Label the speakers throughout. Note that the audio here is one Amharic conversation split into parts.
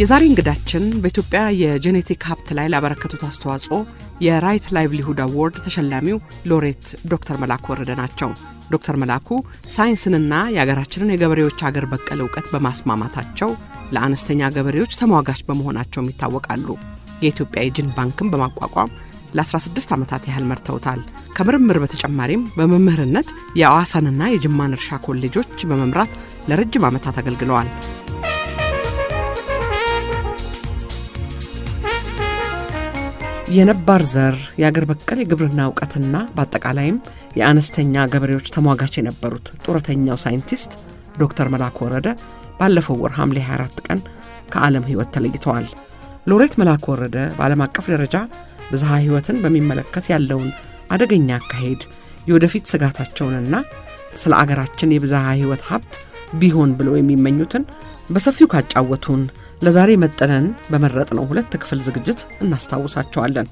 Speaker 1: የዛሬ እንግዳችን በኢትዮጵያ የጄኔቲክ ሀብት ላይ ላበረከቱት አስተዋጽኦ የራይት ላይቭሊሁድ አዋርድ ተሸላሚው ሎሬት ዶክተር መላኩ ወረደ ናቸው። ዶክተር መላኩ ሳይንስንና የሀገራችንን የገበሬዎች አገር በቀል እውቀት በማስማማታቸው ለአነስተኛ ገበሬዎች ተሟጋች በመሆናቸውም ይታወቃሉ። የኢትዮጵያ የጅን ባንክን በማቋቋም ለ16 ዓመታት ያህል መርተውታል። ከምርምር በተጨማሪም በመምህርነት የአዋሳንና የጅማን እርሻ ኮሌጆች በመምራት ለረጅም ዓመታት አገልግለዋል። የነባር ዘር የአገር በቀል የግብርና እውቀትና በአጠቃላይም የአነስተኛ ገበሬዎች ተሟጋች የነበሩት ጡረተኛው ሳይንቲስት ዶክተር መላኩ ወረደ ባለፈው ወር ሐምሌ 24 ቀን ከዓለም ሕይወት ተለይተዋል። ሎሬት መላኩ ወረደ በዓለም አቀፍ ደረጃ ብዝሃ ሕይወትን በሚመለከት ያለውን አደገኛ አካሄድ፣ የወደፊት ስጋታቸውንና ስለ አገራችን የብዝሃ ሕይወት ሀብት ቢሆን ብለው የሚመኙትን በሰፊው ካጫወቱን ለዛሬ መጠነን በመረጥ ነው ሁለት ክፍል ዝግጅት እናስታውሳቸዋለን።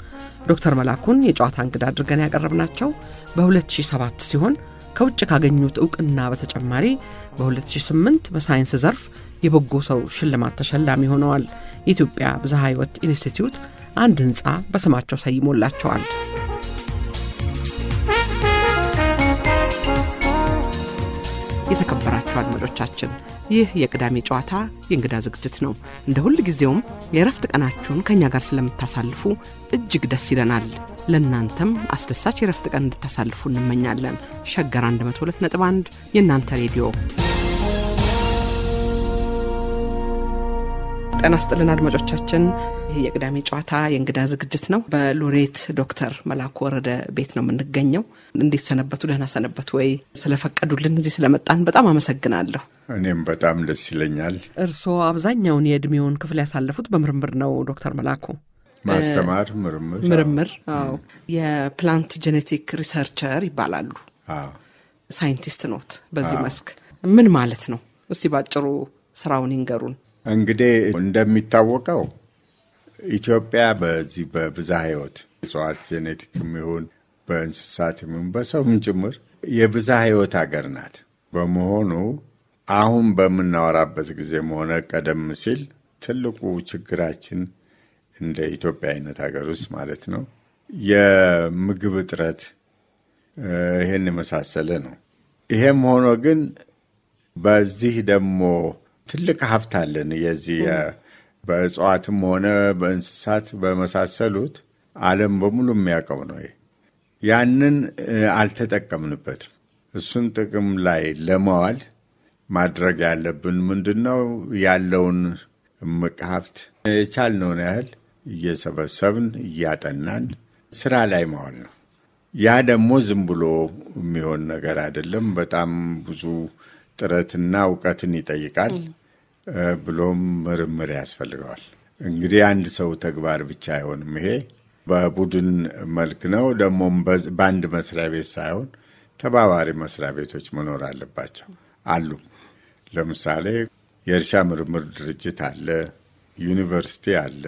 Speaker 1: ዶክተር መላኩን የጨዋታ እንግዳ አድርገን ያቀረብናቸው በ2007 ሲሆን ከውጭ ካገኙት እውቅና በተጨማሪ በ2008 በሳይንስ ዘርፍ የበጎ ሰው ሽልማት ተሸላሚ ሆነዋል። የኢትዮጵያ ብዝሃ ሕይወት ኢንስቲትዩት አንድ ሕንፃ በስማቸው ሰይሞላቸዋል። የተከበራችሁ አድማጮቻችን ይህ የቅዳሜ ጨዋታ የእንግዳ ዝግጅት ነው። እንደ ሁል ጊዜውም የእረፍት ቀናችሁን ከእኛ ጋር ስለምታሳልፉ እጅግ ደስ ይለናል። ለእናንተም አስደሳች የረፍት ቀን እንድታሳልፉ እንመኛለን። ሸገር 1 የእናንተ ሬዲዮ ጤና ይስጥልን አድማጮቻችን። ይህ የቅዳሜ ጨዋታ የእንግዳ ዝግጅት ነው። በሎሬት ዶክተር መላኩ ወረደ ቤት ነው የምንገኘው። እንዴት ሰነበቱ? ደህና ሰነበቱ ወይ? ስለፈቀዱልን እዚህ ስለመጣን በጣም አመሰግናለሁ።
Speaker 2: እኔም በጣም ደስ ይለኛል።
Speaker 1: እርስዎ አብዛኛውን የእድሜውን ክፍል ያሳለፉት በምርምር ነው ዶክተር መላኩ? ማስተማር፣
Speaker 2: ምርምር፣ ምርምር።
Speaker 1: አዎ፣ የፕላንት ጄኔቲክ ሪሰርቸር ይባላሉ። ሳይንቲስት ኖት በዚህ መስክ ምን ማለት ነው? እስቲ ባጭሩ ስራውን ይንገሩን።
Speaker 2: እንግዲህ እንደሚታወቀው ኢትዮጵያ በዚህ በብዛ ህይወት እጽዋት ጄኔቲክም ይሁን በእንስሳት ይሁን በሰውም ጭምር የብዛ ህይወት ሀገር ናት። በመሆኑ አሁን በምናወራበት ጊዜም ሆነ ቀደም ሲል ትልቁ ችግራችን እንደ ኢትዮጵያ አይነት ሀገር ውስጥ ማለት ነው የምግብ እጥረት ይህን የመሳሰለ ነው። ይሄም ሆኖ ግን በዚህ ደግሞ ትልቅ ሀብት አለን። የዚህ በእጽዋትም ሆነ በእንስሳት በመሳሰሉት ዓለም በሙሉ የሚያውቀው ነው። ያንን አልተጠቀምንበትም። እሱን ጥቅም ላይ ለመዋል ማድረግ ያለብን ምንድን ነው? ያለውን እምቅ ሀብት የቻልነውን ያህል እየሰበሰብን እያጠናን ስራ ላይ መዋል ነው። ያ ደግሞ ዝም ብሎ የሚሆን ነገር አይደለም። በጣም ብዙ ጥረትና እውቀትን ይጠይቃል። ብሎም ምርምር ያስፈልገዋል። እንግዲህ አንድ ሰው ተግባር ብቻ አይሆንም። ይሄ በቡድን መልክ ነው። ደግሞም በአንድ መስሪያ ቤት ሳይሆን ተባባሪ መስሪያ ቤቶች መኖር አለባቸው አሉ። ለምሳሌ የእርሻ ምርምር ድርጅት አለ፣ ዩኒቨርሲቲ አለ፣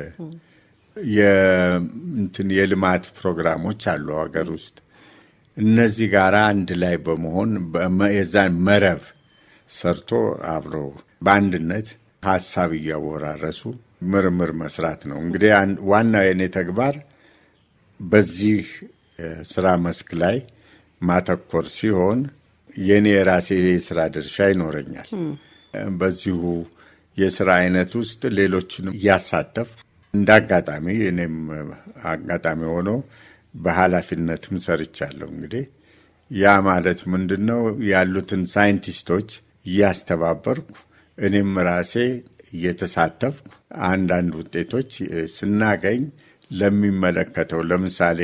Speaker 2: የእንትን የልማት ፕሮግራሞች አሉ ሀገር ውስጥ። እነዚህ ጋር አንድ ላይ በመሆን የዛን መረብ ሰርቶ አብሮ በአንድነት ሀሳብ እያወራረሱ ምርምር መስራት ነው። እንግዲህ ዋናው የእኔ ተግባር በዚህ ስራ መስክ ላይ ማተኮር ሲሆን የእኔ የራሴ የስራ ድርሻ ይኖረኛል። በዚሁ የስራ አይነት ውስጥ ሌሎችን እያሳተፍ እንደ አጋጣሚ እኔም አጋጣሚ ሆኖ በኃላፊነትም ሰርቻለሁ። እንግዲህ ያ ማለት ምንድን ነው ያሉትን ሳይንቲስቶች እያስተባበርኩ እኔም ራሴ እየተሳተፍኩ አንዳንድ ውጤቶች ስናገኝ ለሚመለከተው ለምሳሌ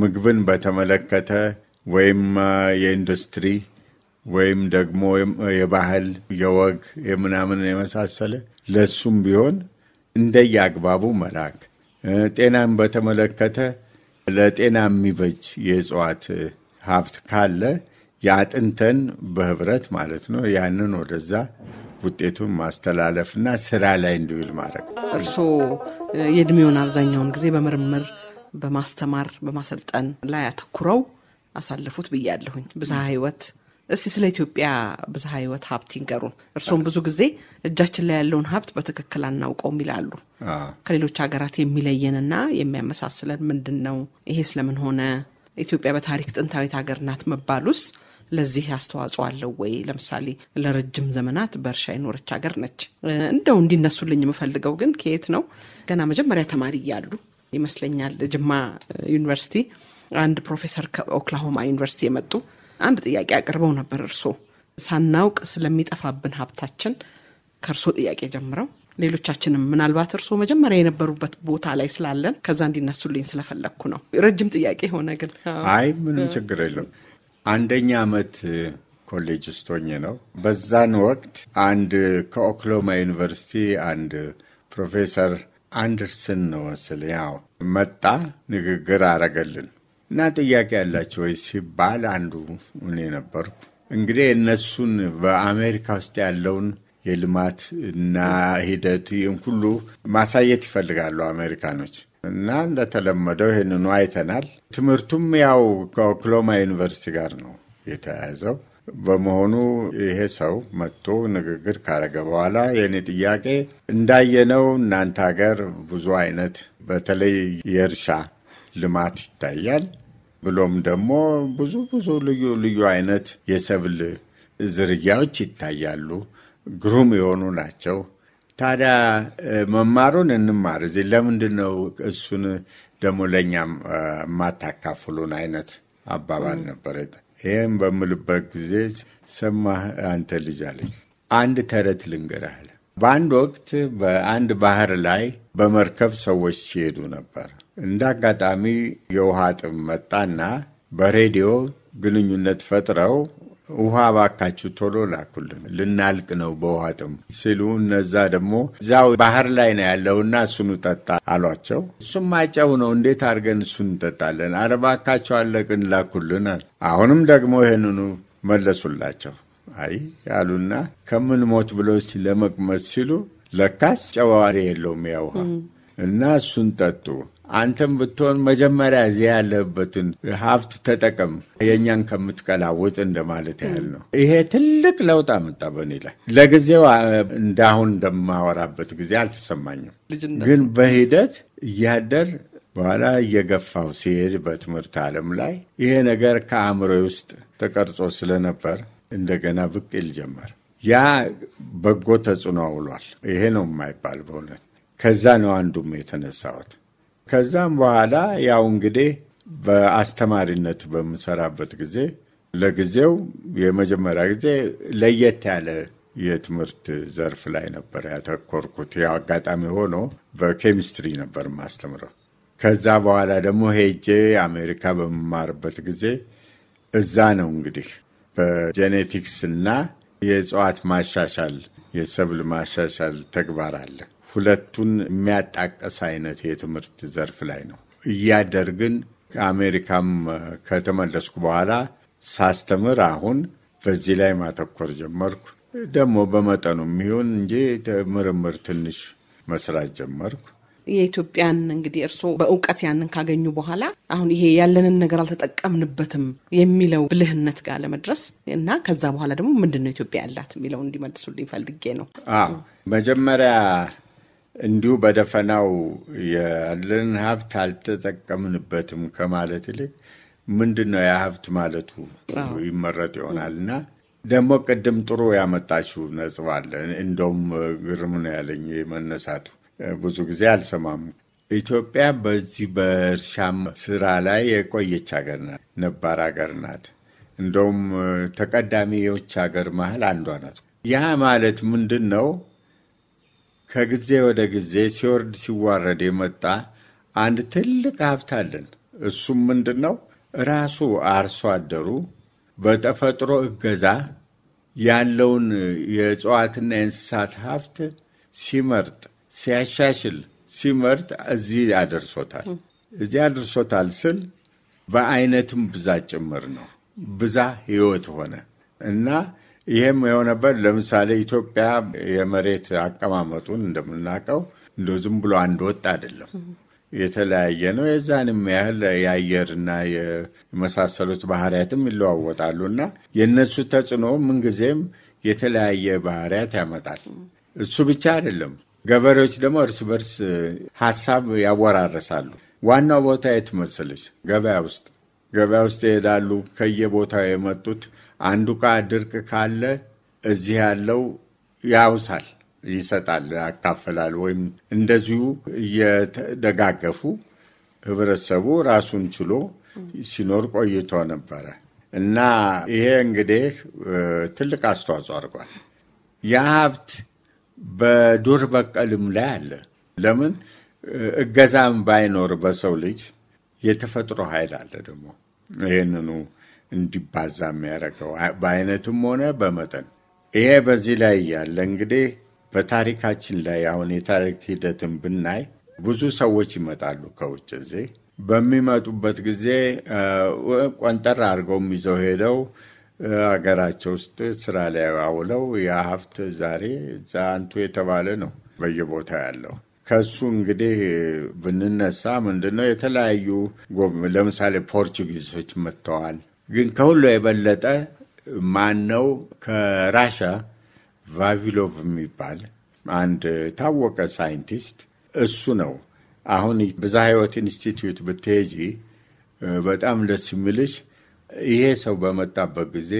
Speaker 2: ምግብን በተመለከተ ወይም የኢንዱስትሪ ወይም ደግሞ የባህል የወግ የምናምን የመሳሰለ ለሱም ቢሆን እንደየ አግባቡ መላክ፣ ጤናን በተመለከተ ለጤና የሚበጅ የእጽዋት ሀብት ካለ ያጥንተን በህብረት ማለት ነው ያንን ወደዛ ውጤቱን ማስተላለፍና ስራ ላይ እንዲውል ማድረግ።
Speaker 1: እርስዎ የእድሜውን አብዛኛውን ጊዜ በምርምር በማስተማር በማሰልጠን ላይ አተኩረው አሳለፉት ብያለሁኝ። ብዝሃ ህይወት እስቲ ስለ ኢትዮጵያ ብዝሃ ህይወት ሀብት ይንገሩን። እርስዎም ብዙ ጊዜ እጃችን ላይ ያለውን ሀብት በትክክል አናውቀውም ይላሉ። ከሌሎች ሀገራት የሚለየንና የሚያመሳስለን ምንድን ነው? ይሄ ስለምን ሆነ? ኢትዮጵያ በታሪክ ጥንታዊት ሀገር ናት መባሉስ ለዚህ አስተዋጽኦ አለው ወይ? ለምሳሌ ለረጅም ዘመናት በእርሻ የኖረች ሀገር ነች። እንደው እንዲነሱልኝ የምፈልገው ግን ከየት ነው ገና መጀመሪያ ተማሪ እያሉ ይመስለኛል ጅማ ዩኒቨርሲቲ አንድ ፕሮፌሰር ከኦክላሆማ ዩኒቨርሲቲ የመጡ አንድ ጥያቄ አቅርበው ነበር። እርስዎ ሳናውቅ ስለሚጠፋብን ሀብታችን ከእርስዎ ጥያቄ ጀምረው ሌሎቻችንም ምናልባት እርስዎ መጀመሪያ የነበሩበት ቦታ ላይ ስላለን ከዛ እንዲነሱልኝ
Speaker 2: ስለፈለግኩ ነው።
Speaker 1: ረጅም ጥያቄ ሆነ ግን አይ ምንም
Speaker 2: ችግር የለም። አንደኛ ዓመት ኮሌጅ ውስጥ ሆኜ ነው። በዛን ወቅት አንድ ከኦክሎማ ዩኒቨርሲቲ አንድ ፕሮፌሰር አንደርሰን ነው መሰለኝ። ያው መጣ፣ ንግግር አረገልን እና ጥያቄ ያላቸው ወይ ሲባል አንዱ እኔ ነበርኩ። እንግዲህ እነሱን በአሜሪካ ውስጥ ያለውን የልማት እና ሂደት ይህን ሁሉ ማሳየት ይፈልጋሉ አሜሪካኖች። እና እንደተለመደው ይህንኑ አይተናል። ትምህርቱም ያው ከኦክሎማ ዩኒቨርሲቲ ጋር ነው የተያያዘው በመሆኑ ይሄ ሰው መጥቶ ንግግር ካረገ በኋላ የእኔ ጥያቄ እንዳየነው እናንተ ሀገር ብዙ አይነት በተለይ የእርሻ ልማት ይታያል፣ ብሎም ደግሞ ብዙ ብዙ ልዩ ልዩ አይነት የሰብል ዝርያዎች ይታያሉ፣ ግሩም የሆኑ ናቸው። ታዲያ መማሩን እንማር። እዚህ ለምንድን ነው እሱን ደግሞ ለእኛም የማታካፍሉን አይነት አባባል ነበረ። ይህም በምልበት ጊዜ ሰማህ አንተ ልጅ አለኝ። አንድ ተረት ልንገርህ አለ። በአንድ ወቅት በአንድ ባህር ላይ በመርከብ ሰዎች ሲሄዱ ነበር። እንደ አጋጣሚ የውሃ ጥም መጣና በሬዲዮ ግንኙነት ፈጥረው ውሃ ባካችሁ ቶሎ ላኩልን ልናልቅ ነው በውሃ ጥም ሲሉ እነዛ ደግሞ እዛው ባህር ላይ ነው ያለውና እሱን ጠጣ አሏቸው። እሱም ማጨው ነው እንዴት አድርገን እሱን እንጠጣለን? አረ ባካችሁ አለቅን ላኩልን አሉ። አሁንም ደግሞ ይህንኑ መለሱላቸው። አይ አሉና ከምን ሞት ብሎ ለመቅመስ ሲሉ ለካስ ጨዋሪ የለውም ያውሃ እና እሱን ጠጡ። አንተም ብትሆን መጀመሪያ እዚያ ያለበትን ሀብት ተጠቀም፣ የእኛን ከምትቀላውጥ እንደማለት ያህል ነው። ይሄ ትልቅ ለውጥ አመጣ በእኔ ላይ። ለጊዜው እንዳሁን እንደማወራበት ጊዜ አልተሰማኝም፣ ግን በሂደት እያደር በኋላ እየገፋው ሲሄድ በትምህርት ዓለም ላይ ይሄ ነገር ከአእምሮ ውስጥ ተቀርጾ ስለነበር እንደገና ብቅ ይል ጀመር። ያ በጎ ተጽዕኖ ውሏል። ይሄ ነው የማይባል በእውነት ከዛ ነው አንዱም የተነሳሁት። ከዛም በኋላ ያው እንግዲህ በአስተማሪነቱ በምሰራበት ጊዜ ለጊዜው የመጀመሪያ ጊዜ ለየት ያለ የትምህርት ዘርፍ ላይ ነበር ያተኮርኩት። ያው አጋጣሚ ሆኖ በኬሚስትሪ ነበር ማስተምረው። ከዛ በኋላ ደግሞ ሄጄ አሜሪካ በምማርበት ጊዜ እዛ ነው እንግዲህ በጄኔቲክስ እና የእጽዋት ማሻሻል የሰብል ማሻሻል ተግባር አለ ሁለቱን የሚያጣቀስ አይነት የትምህርት ዘርፍ ላይ ነው እያደርግን ከአሜሪካም ከተመለስኩ በኋላ ሳስተምር አሁን በዚህ ላይ ማተኮር ጀመርኩ። ደግሞ በመጠኑ የሚሆን እንጂ ምርምር ትንሽ መስራት ጀመርኩ።
Speaker 1: የኢትዮጵያን እንግዲህ እርስዎ በእውቀት ያንን ካገኙ በኋላ አሁን ይሄ ያለንን ነገር አልተጠቀምንበትም የሚለው ብልህነት ጋር ለመድረስ እና ከዛ በኋላ ደግሞ ምንድን ነው ኢትዮጵያ ያላት የሚለው እንዲመልሱልኝ ፈልጌ ነው።
Speaker 2: አዎ መጀመሪያ እንዲሁ በደፈናው ያለን ሀብት አልተጠቀምንበትም ከማለት ይልቅ ምንድን ነው የሀብት ማለቱ ይመረጥ ይሆናል እና ደግሞ ቅድም ጥሩ ያመጣችው ነጥብ አለ። እንደውም ግርም ነው ያለኝ መነሳቱ። ብዙ ጊዜ አልሰማም። ኢትዮጵያ በዚህ በእርሻም ስራ ላይ የቆየች ሀገር ናት፣ ነባር ሀገር ናት። እንደውም ተቀዳሚዎች ሀገር መሀል አንዷ ናት። ያ ማለት ምንድን ነው? ከጊዜ ወደ ጊዜ ሲወርድ ሲዋረድ የመጣ አንድ ትልቅ ሀብት አለን። እሱም ምንድን ነው? ራሱ አርሶ አደሩ በተፈጥሮ እገዛ ያለውን የእጽዋትና የእንስሳት ሀብት ሲመርጥ፣ ሲያሻሽል፣ ሲመርጥ እዚህ አደርሶታል። እዚህ አደርሶታል ስል በአይነትም ብዛት ጭምር ነው። ብዛ ህይወት ሆነ እና ይህም የሆነበት ለምሳሌ ኢትዮጵያ የመሬት አቀማመጡን እንደምናውቀው እንደ ዝም ብሎ አንድ ወጥ አይደለም፣ የተለያየ ነው። የዛንም ያህል የአየርና የመሳሰሉት ባህሪያትም ይለዋወጣሉ እና የእነሱ ተጽዕኖ ምንጊዜም የተለያየ ባህሪያት ያመጣል። እሱ ብቻ አይደለም፣ ገበሬዎች ደግሞ እርስ በርስ ሀሳብ ያወራረሳሉ። ዋናው ቦታ የት መሰለች? ገበያ ውስጥ ገበያ ውስጥ ይሄዳሉ ከየቦታው የመጡት አንዱ ቃ ድርቅ ካለ እዚህ ያለው ያውሳል፣ ይሰጣል፣ ያካፍላል። ወይም እንደዚሁ እየተደጋገፉ ህብረተሰቡ ራሱን ችሎ ሲኖር ቆይቶ ነበረ እና ይሄ እንግዲህ ትልቅ አስተዋጽኦ አድርጓል። ሀብት በዱር በቀልም ላይ አለ። ለምን እገዛም ባይኖር በሰው ልጅ የተፈጥሮ ኃይል አለ ደግሞ ይህንኑ እንዲባዛ የሚያደርገው በአይነትም ሆነ በመጠን። ይሄ በዚህ ላይ ያለ እንግዲህ በታሪካችን ላይ አሁን የታሪክ ሂደትን ብናይ ብዙ ሰዎች ይመጣሉ ከውጭ እዚህ በሚመጡበት ጊዜ ቆንጠር አድርገው ይዘው ሄደው አገራቸው ውስጥ ስራ ላይ አውለው ያ ሀብት ዛሬ አንቱ የተባለ ነው በየቦታ ያለው። ከሱ እንግዲህ ብንነሳ ምንድነው የተለያዩ ለምሳሌ ፖርቹጊዞች መጥተዋል። ግን ከሁሉ የበለጠ ማን ነው? ከራሻ ቫቪሎቭ የሚባል አንድ ታወቀ ሳይንቲስት እሱ ነው። አሁን ብዛ ህይወት ኢንስቲትዩት ብትሄጂ በጣም ደስ የሚልሽ ይሄ ሰው በመጣበት ጊዜ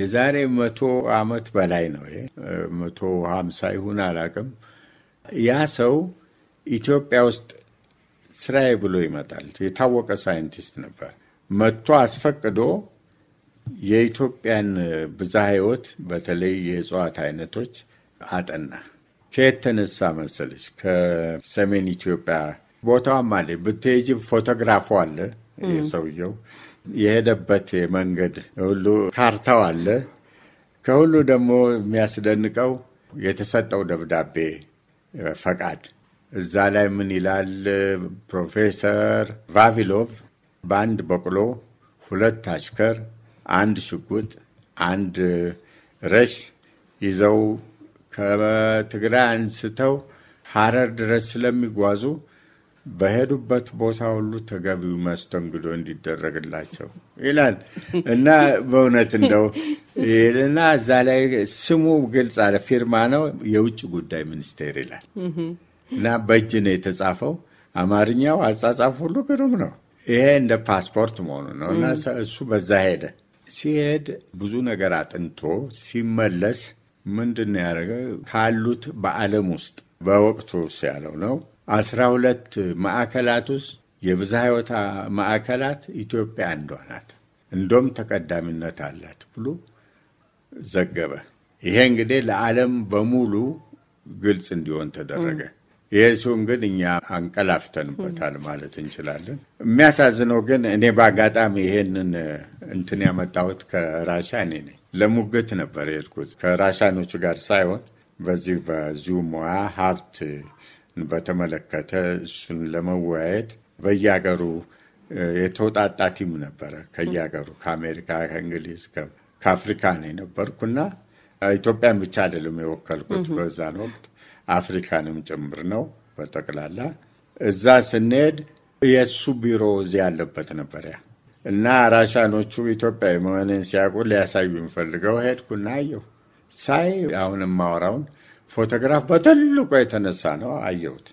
Speaker 2: የዛሬ መቶ ዓመት በላይ ነው። መቶ ሀምሳ ይሁን አላቅም። ያ ሰው ኢትዮጵያ ውስጥ ስራዬ ብሎ ይመጣል። የታወቀ ሳይንቲስት ነበር። መጥቶ አስፈቅዶ የኢትዮጵያን ብዝሃ ሕይወት በተለይ የእጽዋት አይነቶች አጠና። ከየት ተነሳ መሰለች? ከሰሜን ኢትዮጵያ ቦታዋም አለ ብትሄጂ ፎቶግራፉ አለ የሰውየው የሄደበት መንገድ ሁሉ ካርታው አለ። ከሁሉ ደግሞ የሚያስደንቀው የተሰጠው ደብዳቤ ፈቃድ፣ እዛ ላይ ምን ይላል? ፕሮፌሰር ቫቪሎቭ በአንድ በቅሎ ሁለት አሽከር፣ አንድ ሽጉጥ፣ አንድ ረሽ ይዘው ከትግራይ አንስተው ሀረር ድረስ ስለሚጓዙ በሄዱበት ቦታ ሁሉ ተገቢው መስተንግዶ እንዲደረግላቸው ይላል እና በእውነት እንደው እና እዛ ላይ ስሙ ግልጽ አለ፣ ፊርማ ነው የውጭ ጉዳይ ሚኒስቴር ይላል እና በእጅ ነው የተጻፈው። አማርኛው አጻጻፍ ሁሉ ግሩም ነው። ይሄ እንደ ፓስፖርት መሆኑ ነው እና እሱ በዛ ሄደ። ሲሄድ ብዙ ነገር አጥንቶ ሲመለስ ምንድን ነው ያደረገ? ካሉት በዓለም ውስጥ በወቅቱ ውስጥ ያለው ነው አስራ ሁለት ማዕከላት ውስጥ የብዝሃ ሕይወት ማዕከላት ኢትዮጵያ አንዷ ናት፣ እንደውም ተቀዳሚነት አላት ብሎ ዘገበ። ይሄ እንግዲህ ለዓለም በሙሉ ግልጽ እንዲሆን ተደረገ። የሱም ግን እኛ አንቀላፍተንበታል ማለት እንችላለን። የሚያሳዝነው ግን እኔ በአጋጣሚ ይሄንን እንትን ያመጣሁት ከራሻ እኔ ነኝ። ለሙግት ነበር የሄድኩት ከራሻኖች ጋር ሳይሆን በዚህ በዚሁ ሙያ ሀብት በተመለከተ እሱን ለመወያየት በየሀገሩ የተውጣጣ ቲም ነበረ። ከየሀገሩ ከአሜሪካ፣ ከእንግሊዝ፣ ከአፍሪካ ነው የነበርኩና ኢትዮጵያን ብቻ አይደለም የወከልኩት በዛን ወቅት አፍሪካንም ጭምር ነው በጠቅላላ። እዛ ስንሄድ የእሱ ቢሮ እዚህ ያለበት ነበር ያ እና ራሻኖቹ ኢትዮጵያዊ መሆንን ሲያውቁ ሊያሳዩ የሚፈልገው ሄድኩና አየሁ። ሳይ አሁን የማወራውን ፎቶግራፍ በትልቁ የተነሳ ነው አየሁት።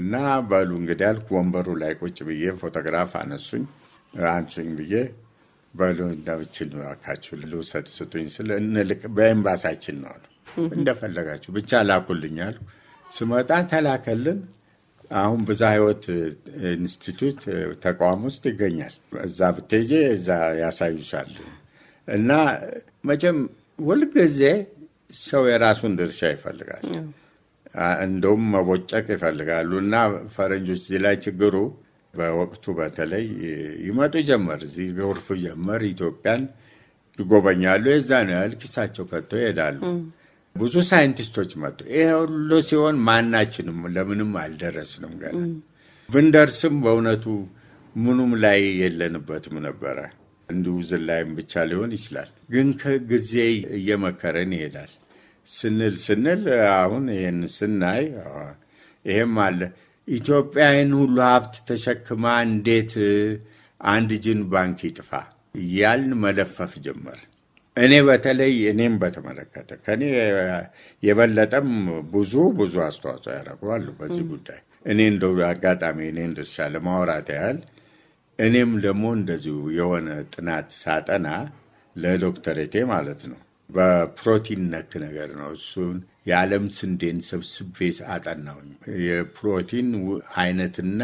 Speaker 2: እና በሉ እንግዲህ አልኩ። ወንበሩ ላይ ቁጭ ብዬ ፎቶግራፍ አነሱኝ አንሱኝ ብዬ በሉ እንዳብችል ካችሁ ልውሰድ ስጡኝ ስል እንልቅ በኤምባሳችን ነው አሉ።
Speaker 3: እንደፈለጋችሁ
Speaker 2: ብቻ ላኩልኝ አሉ። ስመጣ ተላከልን። አሁን ብዛ ህይወት ኢንስቲቱት ተቋም ውስጥ ይገኛል። እዛ ብትሄጂ እዛ ያሳዩሻል። እና መቼም ሁልጊዜ ሰው የራሱን ድርሻ ይፈልጋል፣ እንደውም መቦጨቅ ይፈልጋሉ። እና ፈረንጆች እዚህ ላይ ችግሩ በወቅቱ በተለይ ይመጡ ጀመር፣ እዚህ ጎርፍ ጀመር፣ ኢትዮጵያን ይጎበኛሉ። የዛን ያህል ኪሳቸው ከቶ ይሄዳሉ። ብዙ ሳይንቲስቶች መጡ። ይሄ ሁሉ ሲሆን ማናችንም ለምንም አልደረስንም። ገና ብንደርስም በእውነቱ ምኑም ላይ የለንበትም ነበረ። እንዲሁ ዝላይም ብቻ ሊሆን ይችላል። ግን ከጊዜ እየመከረን ይሄዳል ስንል ስንል አሁን ይህን ስናይ ይሄም አለ ኢትዮጵያን ሁሉ ሀብት ተሸክማ እንዴት አንድ ጅን ባንክ ይጥፋ እያልን መለፈፍ ጀመር። እኔ በተለይ እኔም በተመለከተ ከኔ የበለጠም ብዙ ብዙ አስተዋጽኦ ያደረጉ አሉ በዚህ ጉዳይ እኔ እንደ አጋጣሚ እኔን ድርሻ ለማውራት ያህል እኔም ደግሞ እንደዚሁ የሆነ ጥናት ሳጠና ለዶክተሬቴ ማለት ነው በፕሮቲን ነክ ነገር ነው። እሱን የዓለም ስንዴን ሰብስቤ አጠናውኝ። የፕሮቲን አይነትና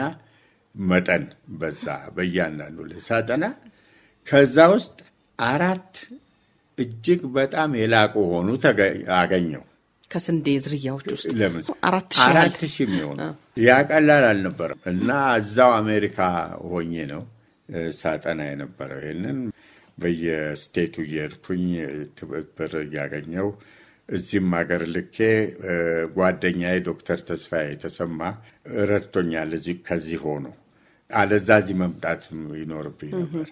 Speaker 2: መጠን በዛ በእያንዳንዱ ላይ ሳጠና ከዛ ውስጥ አራት እጅግ በጣም የላቁ ሆኑ አገኘው።
Speaker 1: ከስንዴ ዝርያዎች
Speaker 2: ውስጥ አራት ሺህ የሚሆኑ ያ ቀላል አልነበረም እና እዛው አሜሪካ ሆኜ ነው ሳጠና የነበረው። ይህንን በየስቴቱ እየሄድኩኝ ትብብር እያገኘው እዚህም ሀገር ልኬ ጓደኛዬ ዶክተር ተስፋዬ የተሰማ ረድቶኛል። እዚህ ከዚህ ሆኖ አለዛ እዚህ መምጣት ይኖርብኝ ነበር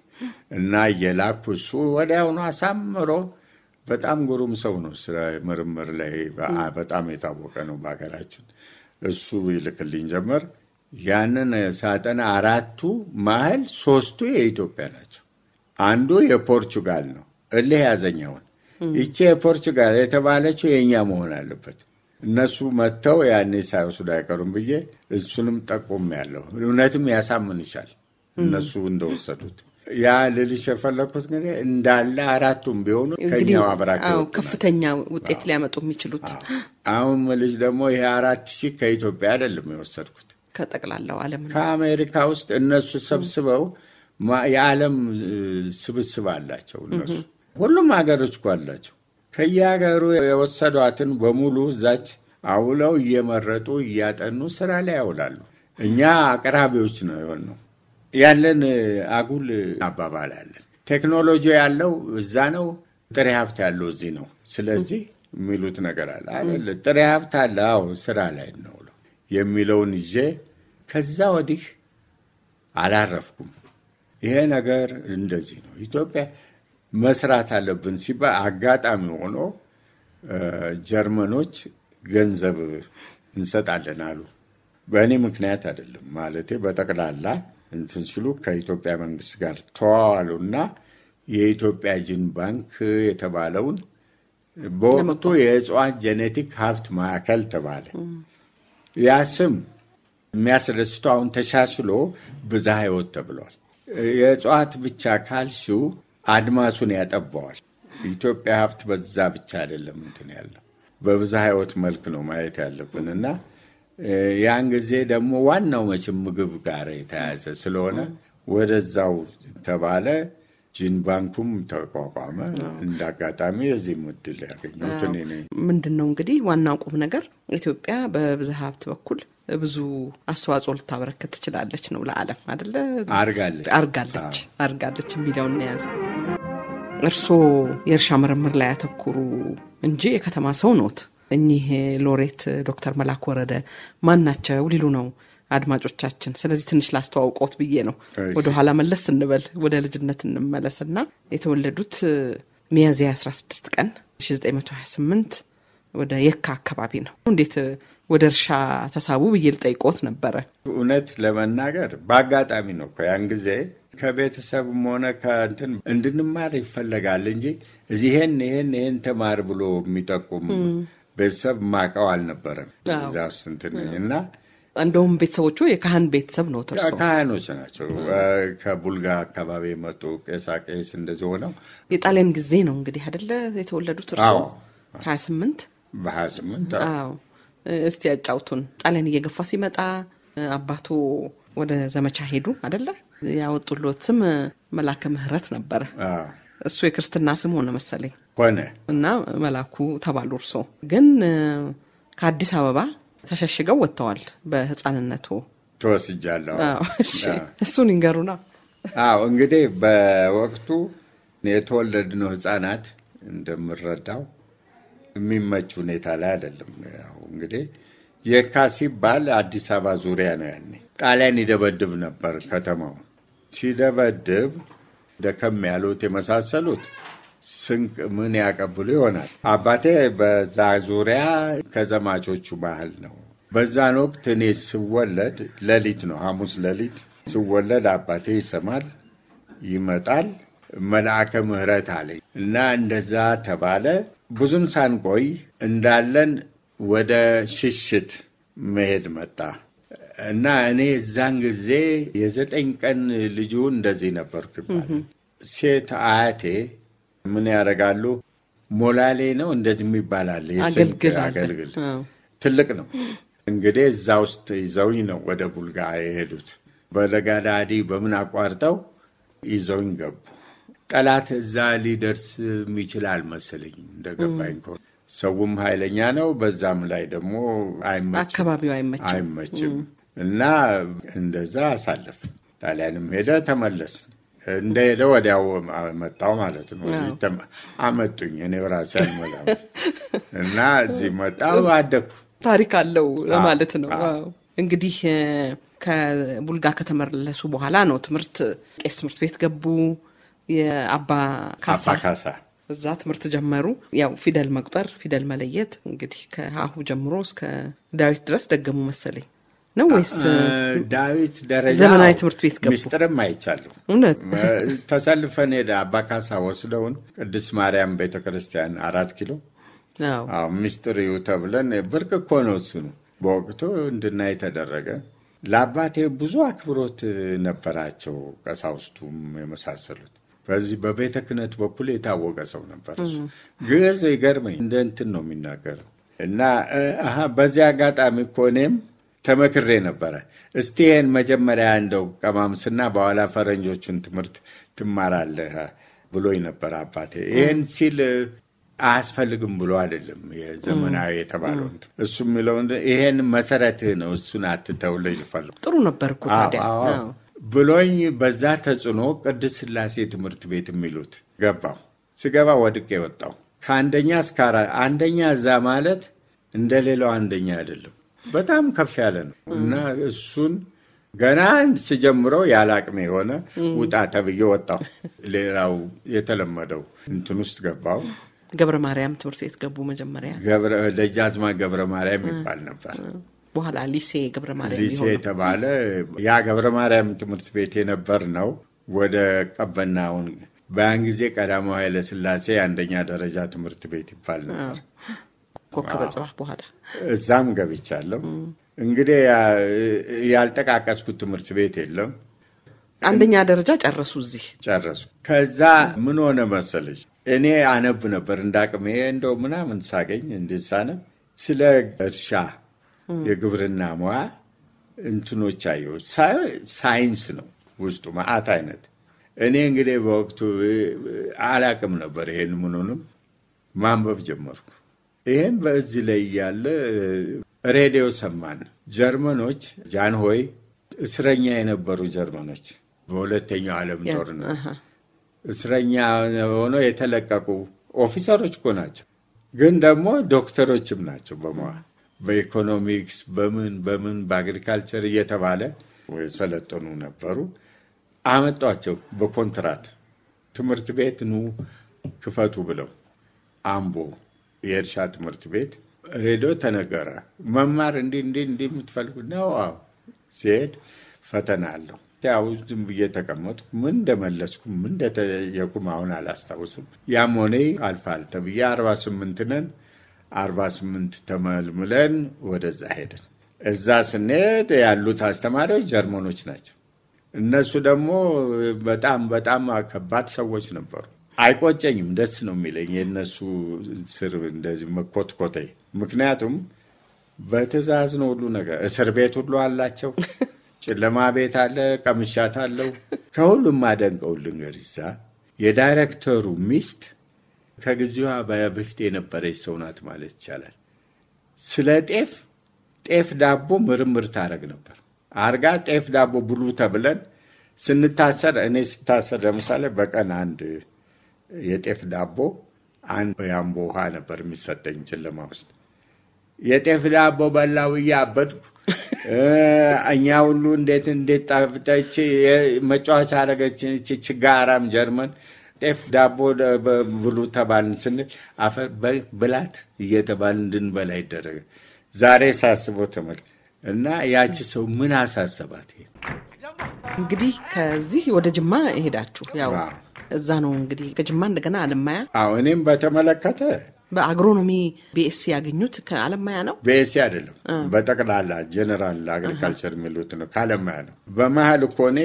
Speaker 2: እና የላኩ እሱ ወዲያውኑ አሳምሮ በጣም ግሩም ሰው ነው። ስለ ምርምር ላይ በጣም የታወቀ ነው በሀገራችን። እሱ ይልክልኝ ጀመር። ያንን ሳጠና አራቱ ማህል ሶስቱ የኢትዮጵያ ናቸው። አንዱ የፖርቹጋል ነው። እልህ ያዘኛውን ይቼ የፖርቹጋል የተባለችው የእኛ መሆን አለበት እነሱ መጥተው ያኔ ሳይወስዱ አይቀሩም ብዬ እሱንም ጠቁም ያለው እውነትም ያሳምንሻል እነሱ እንደወሰዱት ያ ልልሽ የፈለግኩት እንግዲህ እንዳለ አራቱም ቢሆኑ ከኛው አብራቸው
Speaker 1: ከፍተኛ ውጤት ሊያመጡ የሚችሉት
Speaker 2: አሁን ልጅ ደግሞ ይሄ አራት ሺህ ከኢትዮጵያ አይደለም የወሰድኩት ከጠቅላላው ዓለም ከአሜሪካ ውስጥ እነሱ ሰብስበው የዓለም ስብስብ አላቸው እነሱ ሁሉም ሀገሮች እኮ አላቸው ከየሀገሩ የወሰዷትን በሙሉ እዛች አውለው እየመረጡ እያጠኑ ስራ ላይ ያውላሉ። እኛ አቅራቢዎች ነው የሆን ነው ያለን አጉል አባባል አለን። ቴክኖሎጂ ያለው እዛ ነው፣ ጥሬ ሀብት ያለው እዚህ ነው። ስለዚህ የሚሉት ነገር አለ አይደለ? ጥሬ ሀብት አለ፣ አዎ፣ ስራ ላይ ነው የሚለውን ይዤ ከዛ ወዲህ አላረፍኩም። ይሄ ነገር እንደዚህ ነው ኢትዮጵያ መስራት አለብን ሲባል አጋጣሚ ሆኖ ጀርመኖች ገንዘብ እንሰጣለን አሉ። በእኔ ምክንያት አይደለም ማለቴ በጠቅላላ እንትን ሲሉ ከኢትዮጵያ መንግስት ጋር ተዋዋሉና የኢትዮጵያ ጅን ባንክ የተባለውን በወቅቱ የእጽዋት ጄኔቲክ ሀብት ማዕከል ተባለ። ያ ስም የሚያስደስተው አሁን ተሻሽሎ ብዝሃ ህይወት ተብሏል። የእጽዋት ብቻ ካልሽው አድማሱን ያጠባዋል። ኢትዮጵያ ሀብት በዛ ብቻ አይደለም እንትን ያለው በብዝሃ ህይወት መልክ ነው ማየት ያለብን እና ያን ጊዜ ደግሞ ዋናው መቼም ምግብ ጋር የተያያዘ ስለሆነ ወደዛው ተባለ። ጂን ባንኩም ተቋቋመ። እንደ አጋጣሚ የዚህም ያገኘሁት እኔ ነኝ።
Speaker 1: ምንድን ነው እንግዲህ ዋናው ቁም ነገር ኢትዮጵያ በብዝሃ ሀብት በኩል ብዙ አስተዋጽኦ ልታበረከት ትችላለች ነው ለዓለም አደለ? አርጋለች አርጋለች አርጋለች የሚለውን ያዘ። እርስዎ የእርሻ ምርምር ላይ ያተኩሩ እንጂ የከተማ ሰው ኖት። እኚህ ሎሬት ዶክተር መላክ ወረደ ማን ናቸው ሊሉ ነው አድማጮቻችን። ስለዚህ ትንሽ ላስተዋውቆት ብዬ ነው። ወደኋላ መለስ እንበል፣ ወደ ልጅነት እንመለስና የተወለዱት ሚያዝያ 16 ቀን 1928 ወደ የካ አካባቢ ነው። እንዴት ወደ እርሻ ተሳቡ ብዬ ልጠይቆት ነበረ።
Speaker 2: እውነት ለመናገር በአጋጣሚ ነው ያን ጊዜ ከቤተሰብም ሆነ ከእንትን እንድንማር ይፈለጋል እንጂ እዚህን ይህን ይህን ተማር ብሎ የሚጠቁም ቤተሰብ ማቀው አልነበረም። እዛ ስንትን እና እንደውም ቤተሰቦቹ የካህን ቤተሰብ ነው። ተርሶ ካህኖች ናቸው። ከቡልጋ አካባቢ የመጡ ቄሳ ቄስ እንደዚህ ሆነው
Speaker 1: የጣሊያን ጊዜ ነው እንግዲህ አደለ የተወለዱት እርሶ ሀያ ስምንት
Speaker 2: በሀያ ስምንት አዎ።
Speaker 1: እስቲ ያጫውቱን ጣሊያን እየገፋ ሲመጣ አባቱ ወደ ዘመቻ ሄዱ አይደለ? ያወጡሎትም መላከ ምህረት ነበረ። እሱ የክርስትና ስም ሆነ መሰለኝ ሆነ እና መላኩ ተባሉ። እርሶ ግን ከአዲስ አበባ ተሸሽገው ወጥተዋል። በህፃንነቱ
Speaker 2: ተወስጃለሁ።
Speaker 1: እሱን ይንገሩና።
Speaker 2: አዎ እንግዲህ በወቅቱ የተወለድነው ህፃናት እንደምረዳው የሚመች ሁኔታ ላይ አይደለም። ያው እንግዲህ የካሲ ሲባል አዲስ አበባ ዙሪያ ነው። ያኔ ጣሊያን ይደበድብ ነበር ከተማው ሲደበድብ ደከም ያሉት የመሳሰሉት ስንቅ ምን ያቀብሉ ይሆናል። አባቴ በዛ ዙሪያ ከዘማቾቹ ባህል ነው። በዛን ወቅት እኔ ስወለድ ሌሊት ነው፣ ሐሙስ ሌሊት ስወለድ አባቴ ይሰማል፣ ይመጣል። መልአከ ምሕረት አለ እና እንደዛ ተባለ። ብዙም ሳንቆይ እንዳለን ወደ ሽሽት መሄድ መጣ። እና እኔ እዛን ጊዜ የዘጠኝ ቀን ልጁ እንደዚህ ነበርኩ ይባላል። ሴት አያቴ ምን ያደርጋሉ? ሞላሌ ነው እንደዚህ የሚባላል አገልግል ትልቅ ነው እንግዲህ እዛ ውስጥ ይዘውኝ ነው ወደ ቡልጋ የሄዱት። በለጋዳዲ በምን አቋርጠው ይዘውኝ ገቡ። ጠላት እዛ ሊደርስ የሚችል አልመሰለኝ እንደገባኝ ሰውም ኃይለኛ ነው። በዛም ላይ ደግሞ አይመችም፣ አካባቢው አይመችም። እና እንደዛ አሳለፍ። ጣሊያንም ሄደ ተመለስ። እንደሄደ ወዲያው መጣው ማለት ነው። አመጡኝ እኔ ራሴ አልመላ እና እዚህ መጣ አደግኩ።
Speaker 1: ታሪክ አለው ማለት ነው እንግዲህ ከቡልጋ ከተመለሱ በኋላ ነው ትምህርት ቄስ ትምህርት ቤት ገቡ። የአባ ካሳ እዛ ትምህርት ጀመሩ። ያው ፊደል መቁጠር፣ ፊደል መለየት እንግዲህ ከሀሁ ጀምሮ እስከ ዳዊት ድረስ ደገሙ መሰለኝ። ነው ወይስ
Speaker 2: ዳዊት ደረጃ ዘመናዊ ትምህርት ቤት ገቡ? ሚስጥርም አይቻለሁ። እውነት ተሰልፈን ሄደ አባካሳ ወስደውን ቅድስት ማርያም ቤተክርስቲያን አራት ኪሎ ሚስጥር ይዩ ተብለን ብርቅ እኮ ነው እሱ ነው በወቅቱ እንድና የተደረገ። ለአባቴ ብዙ አክብሮት ነበራቸው ቀሳውስቱም የመሳሰሉት። በዚህ በቤተ ክህነት በኩል የታወቀ ሰው ነበር። ግዕዝ ይገርመኝ እንደ እንትን ነው የሚናገረው እና በዚህ አጋጣሚ እኮ እኔም ተመክሬ ነበረ። እስቲ ይህን መጀመሪያ እንደው ቀማምስና በኋላ ፈረንጆቹን ትምህርት ትማራለህ ብሎኝ ነበር አባቴ። ይህን ሲል አያስፈልግም ብሎ አይደለም የዘመናዊ የተባለው እሱ የሚለው ይሄን መሰረትህ ነው፣ እሱን አትተው ልፈልግ
Speaker 1: ጥሩ ነበር እኮ ታዲያ
Speaker 2: ብሎኝ በዛ ተጽዕኖ ቅድስት ስላሴ ትምህርት ቤት የሚሉት ገባሁ። ስገባ ወድቄ ወጣሁ። ከአንደኛ እስከ አንደኛ እዛ ማለት እንደ ሌላው አንደኛ አይደለም። በጣም ከፍ ያለ ነው እና እሱን ገና ስጀምረው ያለ አቅም የሆነ ውጣ ተብዬ ወጣው ሌላው የተለመደው እንትን ውስጥ ገባው።
Speaker 1: ገብረ ማርያም ትምህርት ቤት ገቡ። መጀመሪያ
Speaker 2: ደጃዝማች ገብረ ማርያም ይባል ነበር።
Speaker 1: በኋላ ሊሴ ገብረ ማርያም ሊሴ
Speaker 2: የተባለ ያ ገብረ ማርያም ትምህርት ቤት የነበር ነው። ወደ ቀበናውን በያን ጊዜ ቀዳማዊ ኃይለሥላሴ አንደኛ ደረጃ ትምህርት ቤት ይባል ነበር። ኮከበ ጽባህ በኋላ እዛም ገብቻለሁ። እንግዲህ ያልጠቃቀስኩት ትምህርት ቤት የለም።
Speaker 1: አንደኛ ደረጃ ጨረሱ፣ እዚህ
Speaker 2: ጨረሱ። ከዛ ምን ሆነ መሰለች፣ እኔ አነብ ነበር እንዳቅም ይሄ እንደው ምናምን ሳገኝ እንድሳነ ስለ እርሻ የግብርና ሙያ እንትኖች አየሁ። ሳይንስ ነው ውስጡ መዓት አይነት። እኔ እንግዲህ በወቅቱ አላቅም ነበር ይሄን ምኑንም ማንበብ ጀመርኩ። ይህም በዚህ ላይ ያለ ሬዲዮ ሰማን። ጀርመኖች ጃንሆይ እስረኛ የነበሩ ጀርመኖች በሁለተኛው ዓለም ጦርነት እስረኛ ሆኖ የተለቀቁ ኦፊሰሮች እኮ ናቸው፣ ግን ደግሞ ዶክተሮችም ናቸው በመዋል በኢኮኖሚክስ በምን በምን በአግሪካልቸር እየተባለ የሰለጠኑ ነበሩ። አመጧቸው በኮንትራት ትምህርት ቤት ኑ ክፈቱ ብለው አምቦ የእርሻ ትምህርት ቤት ሬዲዮ ተነገረ። መማር እንዲህ እንዲህ እንዲህ የምትፈልጉ ነው። አዎ ሲሄድ ፈተና አለሁ። ያው ዝም ብዬ ተቀመጥኩ። ምን እንደመለስኩ ምን እንደተጠየኩም አሁን አላስታውስም። ያም ሆነ አልፋል ተብዬ አርባ ስምንት ነን አርባ ስምንት ተመልምለን ወደዛ ሄደን እዛ ስንሄድ ያሉት አስተማሪዎች ጀርመኖች ናቸው። እነሱ ደግሞ በጣም በጣም ከባድ ሰዎች ነበሩ። አይቆጨኝም። ደስ ነው የሚለኝ የነሱ ስር እንደዚህ መኮትኮቴ። ምክንያቱም በትዕዛዝ ነው ሁሉ ነገር። እስር ቤት ሁሉ አላቸው። ጨለማ ቤት አለ። ቀምሻት አለው። ከሁሉም አደንቀው ልንገር ይዛ የዳይሬክተሩ ሚስት ከጊዜዋ በፊት የነበረች ሰው ናት ማለት ይቻላል። ስለ ጤፍ ጤፍ ዳቦ ምርምር ታደረግ ነበር አርጋ ጤፍ ዳቦ ብሉ ተብለን ስንታሰር እኔ ስታሰር ለምሳሌ በቀን አንድ የጤፍ ዳቦ አንድ የአምቦ ውሃ ነበር የሚሰጠኝ ጨለማ ውስጥ። የጤፍ ዳቦ በላው እያበጥኩ እኛ ሁሉ እንዴት እንዴት ጣፍጠች መጫወቻ አረገችን እቺ ችጋራም ጀርመን። ጤፍ ዳቦ ብሉ ተባልን ስንል አፈር ብላት እየተባል እንድንበላ ይደረገ። ዛሬ ሳስበው ተመል እና ያቺ ሰው ምን አሳሰባት? እንግዲህ
Speaker 1: ከዚህ ወደ ጅማ ይሄዳችሁ ያው እዛ ነው እንግዲህ ከጅማ እንደገና አለማያ።
Speaker 2: አዎ እኔም በተመለከተ
Speaker 1: በአግሮኖሚ ቢኤስሲ ያገኙት ከአለማያ ነው።
Speaker 2: ቢኤስሲ አይደለም፣ በጠቅላላ ጀነራል አግሪካልቸር የሚሉት ነው፣ ከአለማያ ነው። በመሀል እኮ እኔ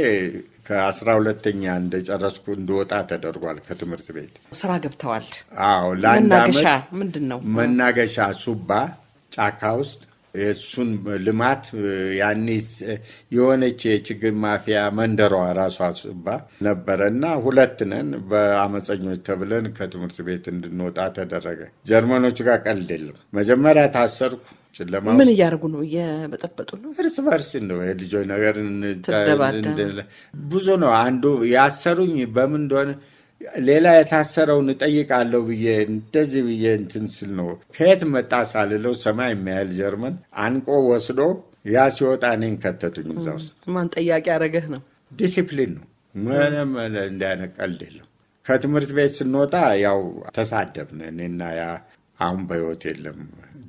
Speaker 2: ከአስራ ሁለተኛ እንደጨረስኩ እንደወጣ ተደርጓል ከትምህርት ቤት
Speaker 1: ስራ ገብተዋል።
Speaker 2: አዎ ለአንድ መናገሻ ምንድን ነው መናገሻ ሱባ ጫካ ውስጥ እሱን ልማት ያኔ የሆነች የችግር ማፊያ መንደሯ ራሷ አስባ ነበረ እና ሁለት ነን በአመፀኞች ተብለን ከትምህርት ቤት እንድንወጣ ተደረገ። ጀርመኖቹ ጋር ቀልድ የለም። መጀመሪያ ታሰርኩ። ምን እያደረጉ
Speaker 1: ነው? እየበጠበጡ ነው።
Speaker 2: እርስ በርስ ነው የልጆች ነገር ብዙ ነው። አንዱ ያሰሩኝ በምን እንደሆነ ሌላ የታሰረውን እጠይቃለሁ ብዬ እንደዚህ ብዬ እንትን ስል ነው ከየት መጣ ሳልለው ሰማይ የሚያህል ጀርመን አንቆ ወስዶ ያ ሲወጣ እኔን ከተቱኝ እዛ ውስጥ።
Speaker 1: ማን ጠያቂ ያደረገህ ነው?
Speaker 2: ዲሲፕሊን ነው። ምንም እንዳይነት ቀልድ የለም። ከትምህርት ቤት ስንወጣ ያው ተሳደብን። እኔና ያ አሁን በህይወት የለም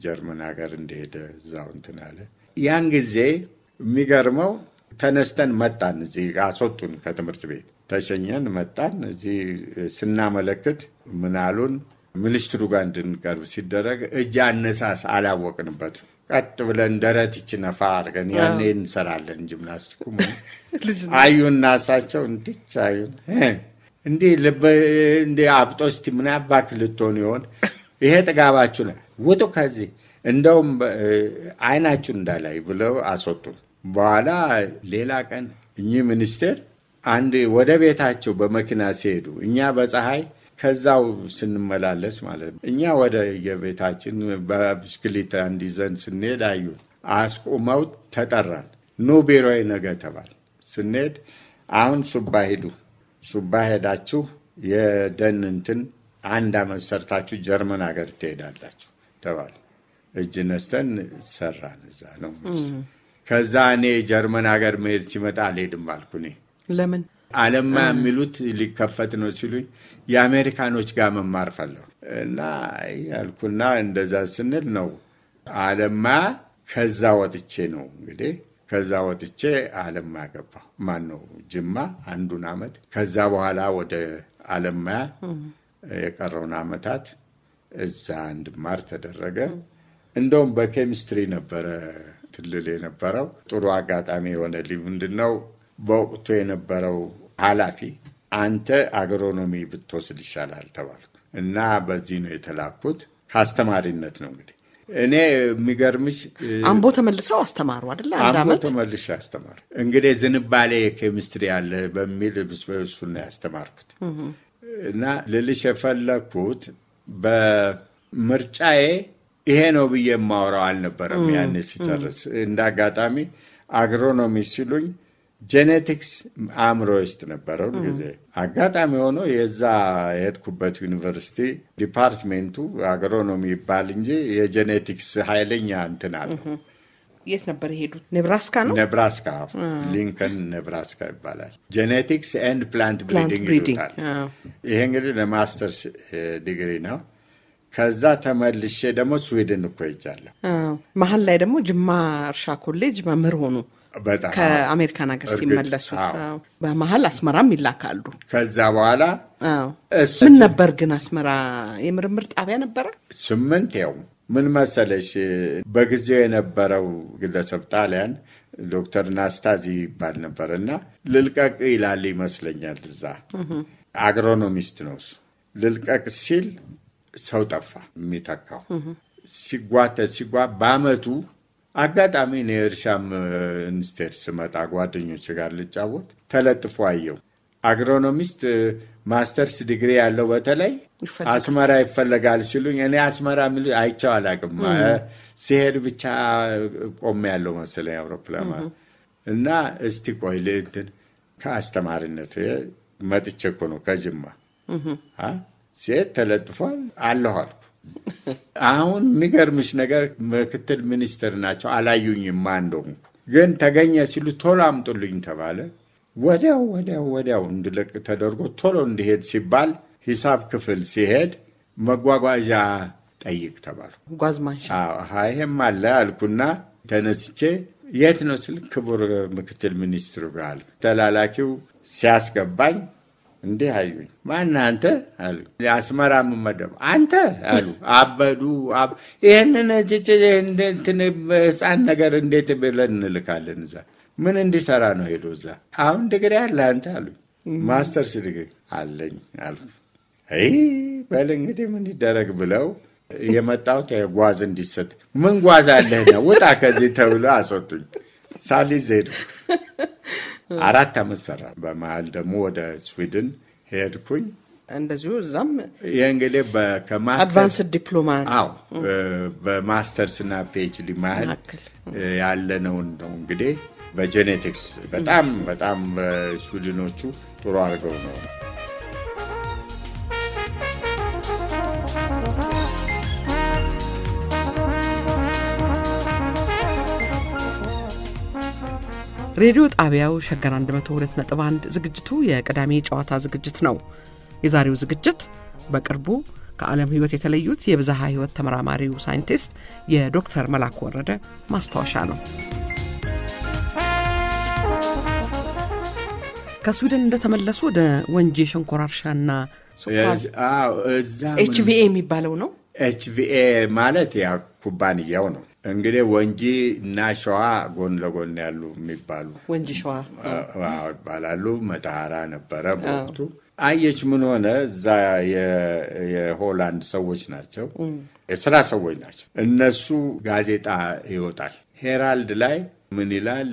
Speaker 2: ጀርመን ሀገር እንደሄደ እዛው እንትን አለ። ያን ጊዜ የሚገርመው ተነስተን መጣን። እዚህ አስወጡን ከትምህርት ቤት ተሸኘን፣ መጣን። እዚህ ስናመለክት ምናሉን ሚኒስትሩ ጋር እንድንቀርብ ሲደረግ እጅ አነሳስ አላወቅንበትም። ቀጥ ብለን ደረት ይችነፋ አድርገን ያኔ እንሰራለን ጂምናስቲኩ። አዩና እሳቸው እንዲች አዩን እንዲህ እንዲ አብጦ እስቲ ምን አባክ ልትሆን ይሆን ይሄ ጥጋባችሁ ነ ውጡ ከዚህ እንደውም አይናችሁ እንዳላይ ብለው አስወጡን። በኋላ ሌላ ቀን እኚህ ሚኒስቴር አንድ ወደ ቤታቸው በመኪና ሲሄዱ እኛ በፀሐይ ከዛው ስንመላለስ ማለት ነው። እኛ ወደ የቤታችን በብስክሌት እንዲዘን ስንሄድ አዩ አስቁመው ተጠራን። ኑ ቢሮዬ ነገ ተባል ስንሄድ አሁን ሱባ ሄዱ ሱባ ሄዳችሁ የደን እንትን አንድ አመት ሰርታችሁ ጀርመን ሀገር ትሄዳላችሁ ተባል። እጅ ነስተን ሰራን። እዛ ነው ከዛ እኔ ጀርመን ሀገር መሄድ ሲመጣ አልሄድም አልኩ እኔ ለምን አለማ የሚሉት ሊከፈት ነው ሲሉኝ የአሜሪካኖች ጋር መማር ፈለሁ እና ያልኩና እንደዛ ስንል ነው አለማ ከዛ ወጥቼ ነው እንግዲህ ከዛ ወጥቼ አለማ ገባ ማን ነው ጅማ አንዱን አመት፣ ከዛ በኋላ ወደ አለማ የቀረውን አመታት እዛ እንድማር ተደረገ። እንደውም በኬሚስትሪ ነበረ ትልል የነበረው ጥሩ አጋጣሚ የሆነ ሊ ምንድን ነው በወቅቱ የነበረው ኃላፊ አንተ አግሮኖሚ ብትወስድ ይሻላል ተባልኩ እና በዚህ ነው የተላኩት። ከአስተማሪነት ነው እንግዲህ እኔ የሚገርምሽ አምቦ
Speaker 1: ተመልሰው አስተማሩ አይደለ? አምቦ
Speaker 2: ተመልሼ አስተማሩ። እንግዲህ ዝንባሌ ኬሚስትሪ አለ በሚል እሱን ነው ያስተማርኩት እና ልልሽ የፈለግኩት በምርጫዬ ይሄ ነው ብዬ የማወራው አልነበረም። ያኔ ሲጨርስ እንደ አጋጣሚ አግሮኖሚ ሲሉኝ ጄኔቲክስ አእምሮ ውስጥ ነበር ሁል ጊዜ። አጋጣሚ ሆኖ የዛ የሄድኩበት ዩኒቨርሲቲ ዲፓርትሜንቱ አግሮኖሚ ይባል እንጂ የጄኔቲክስ ኃይለኛ እንትን አለው።
Speaker 1: የት ነበር የሄዱት? ኔብራስካ ነው።
Speaker 2: ኔብራስካ፣ ሊንከን ኔብራስካ ይባላል። ጄኔቲክስ ኤንድ ፕላንት ብሪዲንግ ይሉታል። ይሄ እንግዲህ ለማስተርስ ዲግሪ ነው። ከዛ ተመልሼ ደግሞ ስዊድን እኮ ሄጃለሁ።
Speaker 1: መሀል ላይ ደግሞ ጅማ እርሻ ኮሌጅ መምህር ሆኑ።
Speaker 2: ከአሜሪካን ሀገር ሲመለሱ
Speaker 1: በመሀል አስመራም ይላካሉ።
Speaker 2: ከዛ በኋላ
Speaker 1: ምን ነበር ግን አስመራ የምርምር ጣቢያ ነበረ
Speaker 2: ስምንት ያው ምን መሰለሽ በጊዜው የነበረው ግለሰብ ጣሊያን ዶክተር ናስታዚ ይባል ነበር እና ልልቀቅ ይላል ይመስለኛል። እዛ አግሮኖሚስት ነው እሱ። ልልቀቅ ሲል ሰው ጠፋ የሚተካው ሲጓተ ሲጓ በአመቱ አጋጣሚ እኔ እርሻም ኢንስቴድ ስመጣ ጓደኞች ጋር ልጫወት ተለጥፎ አየው። አግሮኖሚስት ማስተርስ ዲግሪ ያለው በተለይ አስመራ ይፈለጋል ሲሉኝ እኔ አስመራ የሚሉ አይቼው አላውቅም። ሲሄድ ብቻ ቆም ያለው መሰለኝ አውሮፕላን እና እስቲ ቆይ ልእንትን ከአስተማሪነት መጥቼ እኮ ነው ከጅማ ሴት ተለጥፏል አለሁ አልኩ። አሁን የሚገርምሽ ነገር ምክትል ሚኒስትር ናቸው። አላዩኝም ማንዶም ግን ተገኘ ሲሉ ቶሎ አምጡልኝ ተባለ። ወዲያው ወዲያው ወዲያው እንድለቅ ተደርጎ ቶሎ እንዲሄድ ሲባል ሂሳብ ክፍል ሲሄድ መጓጓዣ ጠይቅ ተባሉ። ጓዝ ይሄም አለ አልኩና ተነስቼ የት ነው ስል ክቡር ምክትል ሚኒስትሩ ጋር ተላላኪው ሲያስገባኝ እንዲህ አዩኝ። ማን አንተ አሉ። አስመራ የምመደብ አንተ አሉ። አበዱ ይህንን እንትን ህፃን ነገር እንዴት ብለን እንልካለን? እዛ ምን እንዲሰራ ነው ሄዶ እዛ? አሁን ድግሪ አለ አንተ አሉ። ማስተርስ ድግሪ አለኝ አልኩ። አይ በል እንግዲህ ምን ይደረግ ብለው የመጣሁት ጓዝ እንዲሰጥ ምን ጓዝ አለህ ነው ውጣ ከዚህ ተብሎ አስወጡኝ። ሳሊ ዜዱ አራት ዓመት ሰራ። በመሀል ደግሞ ወደ ስዊድን ሄድኩኝ።
Speaker 1: እንደዚሁ እዛም
Speaker 2: ይህ እንግዲህ አድቫንስ ዲፕሎማ አዎ፣ በማስተርስ እና ፒኤችዲ ማህል ያለነውን ነው እንግዲህ በጄኔቲክስ በጣም በጣም ስዊድኖቹ ጥሩ አድርገው ነው
Speaker 1: ሬዲዮ ጣቢያው ሸገር 102.1 ዝግጅቱ የቅዳሜ ጨዋታ ዝግጅት ነው። የዛሬው ዝግጅት በቅርቡ ከዓለም ሕይወት የተለዩት የብዝሃ ሕይወት ተመራማሪው ሳይንቲስት የዶክተር መላኩ ወረደ ማስታወሻ ነው። ከስዊድን እንደተመለሱ ወደ ወንጂ ሸንኮራ እርሻና ኤችቪኤ የሚባለው ነው።
Speaker 2: ኤችቪኤ ማለት ያ ኩባንያው ነው እንግዲህ ወንጂ እና ሸዋ ጎን ለጎን ያሉ የሚባሉ ወንጂ ሸዋ ይባላሉ። መተሐራ ነበረ በወቅቱ። አየች ምን ሆነ፣ እዛ የሆላንድ ሰዎች ናቸው፣ የስራ ሰዎች ናቸው። እነሱ ጋዜጣ ይወጣል። ሄራልድ ላይ ምን ይላል?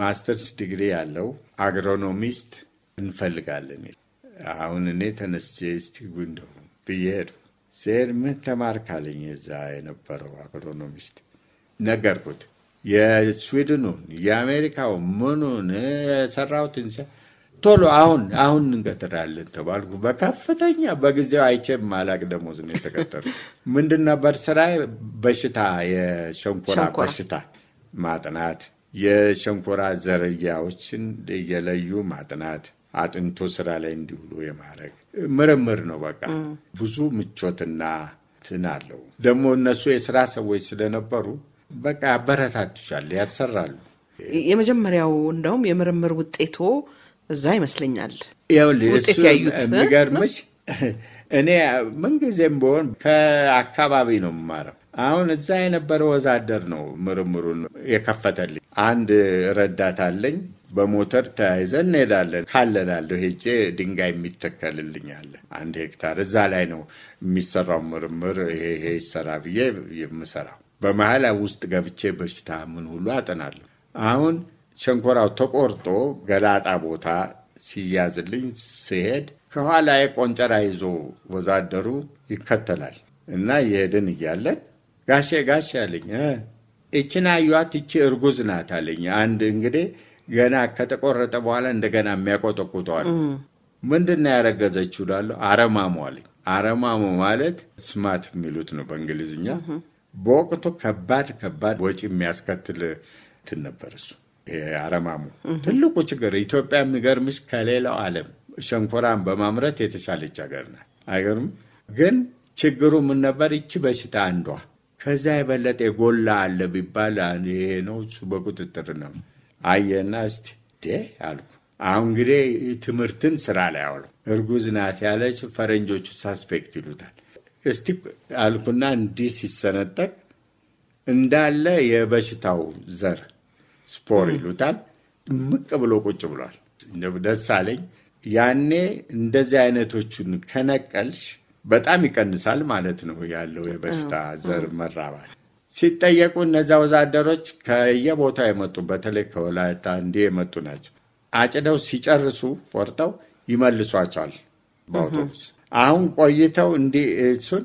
Speaker 2: ማስተርስ ዲግሪ ያለው አግሮኖሚስት እንፈልጋለን። አሁን እኔ ተነስቼ እስቲ እንደሁ ብዬ ሄድኩ። ሴር ምን ተማርካለኝ? እዛ የነበረው አግሮኖሚስት ነገርኩት። የስዊድኑን የአሜሪካውን ምኑን የሰራሁትን ቶሎ አሁን አሁን እንቀጥራለን ተባልኩ። በከፍተኛ በጊዜው አይቼ ማላቅ ደሞዝ ነው የተቀጠሩ። ምንድን ነበር ስራ? በሽታ የሸንኮራ በሽታ ማጥናት፣ የሸንኮራ ዝርያዎችን እየለዩ ማጥናት፣ አጥንቶ ስራ ላይ እንዲውሉ የማድረግ ምርምር ነው። በቃ ብዙ ምቾትና ትን አለው። ደግሞ እነሱ የስራ ሰዎች ስለነበሩ በቃ ያበረታትሻል፣ ያሰራሉ።
Speaker 1: የመጀመሪያው እንደውም የምርምር ውጤቶ እዛ
Speaker 2: ይመስለኛል። ይኸውልህ እሱ የሚገርምሽ እኔ ምንጊዜም ቢሆን ከአካባቢ ነው የምማረው። አሁን እዛ የነበረ ወዛደር ነው ምርምሩን የከፈተልኝ። አንድ ረዳት አለኝ። በሞተር ተያይዘን እንሄዳለን። ካለናለሁ ሄጄ ድንጋይ የሚተከልልኛል አንድ ሄክታር እዛ ላይ ነው የሚሰራው ምርምር ይሄ ይሄ ይሰራ ብዬ የምሰራው በመሀል ውስጥ ገብቼ በሽታ ምን ሁሉ አጠናለሁ። አሁን ሸንኮራው ተቆርጦ ገላጣ ቦታ ሲያዝልኝ ሲሄድ ከኋላ ቆንጨራ ይዞ ወዛደሩ ይከተላል እና የሄድን እያለን ጋሼ ጋሼ አለኝ። እችን አዩዋት እቺ እርጉዝ ናት አለኝ። አንድ እንግዲህ ገና ከተቆረጠ በኋላ እንደገና የሚያቆጠቁጠዋል። ምንድና ያረገዘችው እላለሁ። አረማሙ አለኝ። አረማሙ ማለት ስማት የሚሉት ነው በእንግሊዝኛ በወቅቱ ከባድ ከባድ ወጪ የሚያስከትል እንትን ነበር። እሱ አረማሙ ትልቁ ችግር ኢትዮጵያ የሚገርምሽ ከሌላው ዓለም ሸንኮራን በማምረት የተሻለች ሀገር ናት። አይገርም? ግን ችግሩ ምን ነበር? ይቺ በሽታ አንዷ ከዛ የበለጠ የጎላ አለ ቢባል ይሄ ነው። እሱ በቁጥጥር ነው አየና፣ እስቲ አልኩ አሁን እንግዲህ ትምህርትን ስራ ላይ አውለው። እርጉዝ ናት ያለች ፈረንጆቹ ሳስፔክት ይሉታል እስቲ አልኩና እንዲህ ሲሰነጠቅ እንዳለ የበሽታው ዘር ስፖር ይሉታል ምቅ ብሎ ቁጭ ብሏል። ደስ አለኝ። ያኔ እንደዚህ አይነቶቹን ከነቀልሽ በጣም ይቀንሳል ማለት ነው ያለው የበሽታ ዘር መራባት። ሲጠየቁ እነዚያ ወዛደሮች ከየቦታው የመጡ በተለይ ከወላይታ እንዲህ የመጡ ናቸው። አጭደው ሲጨርሱ ቆርጠው ይመልሷቸዋል በአውቶቡስ አሁን ቆይተው እንዲሱን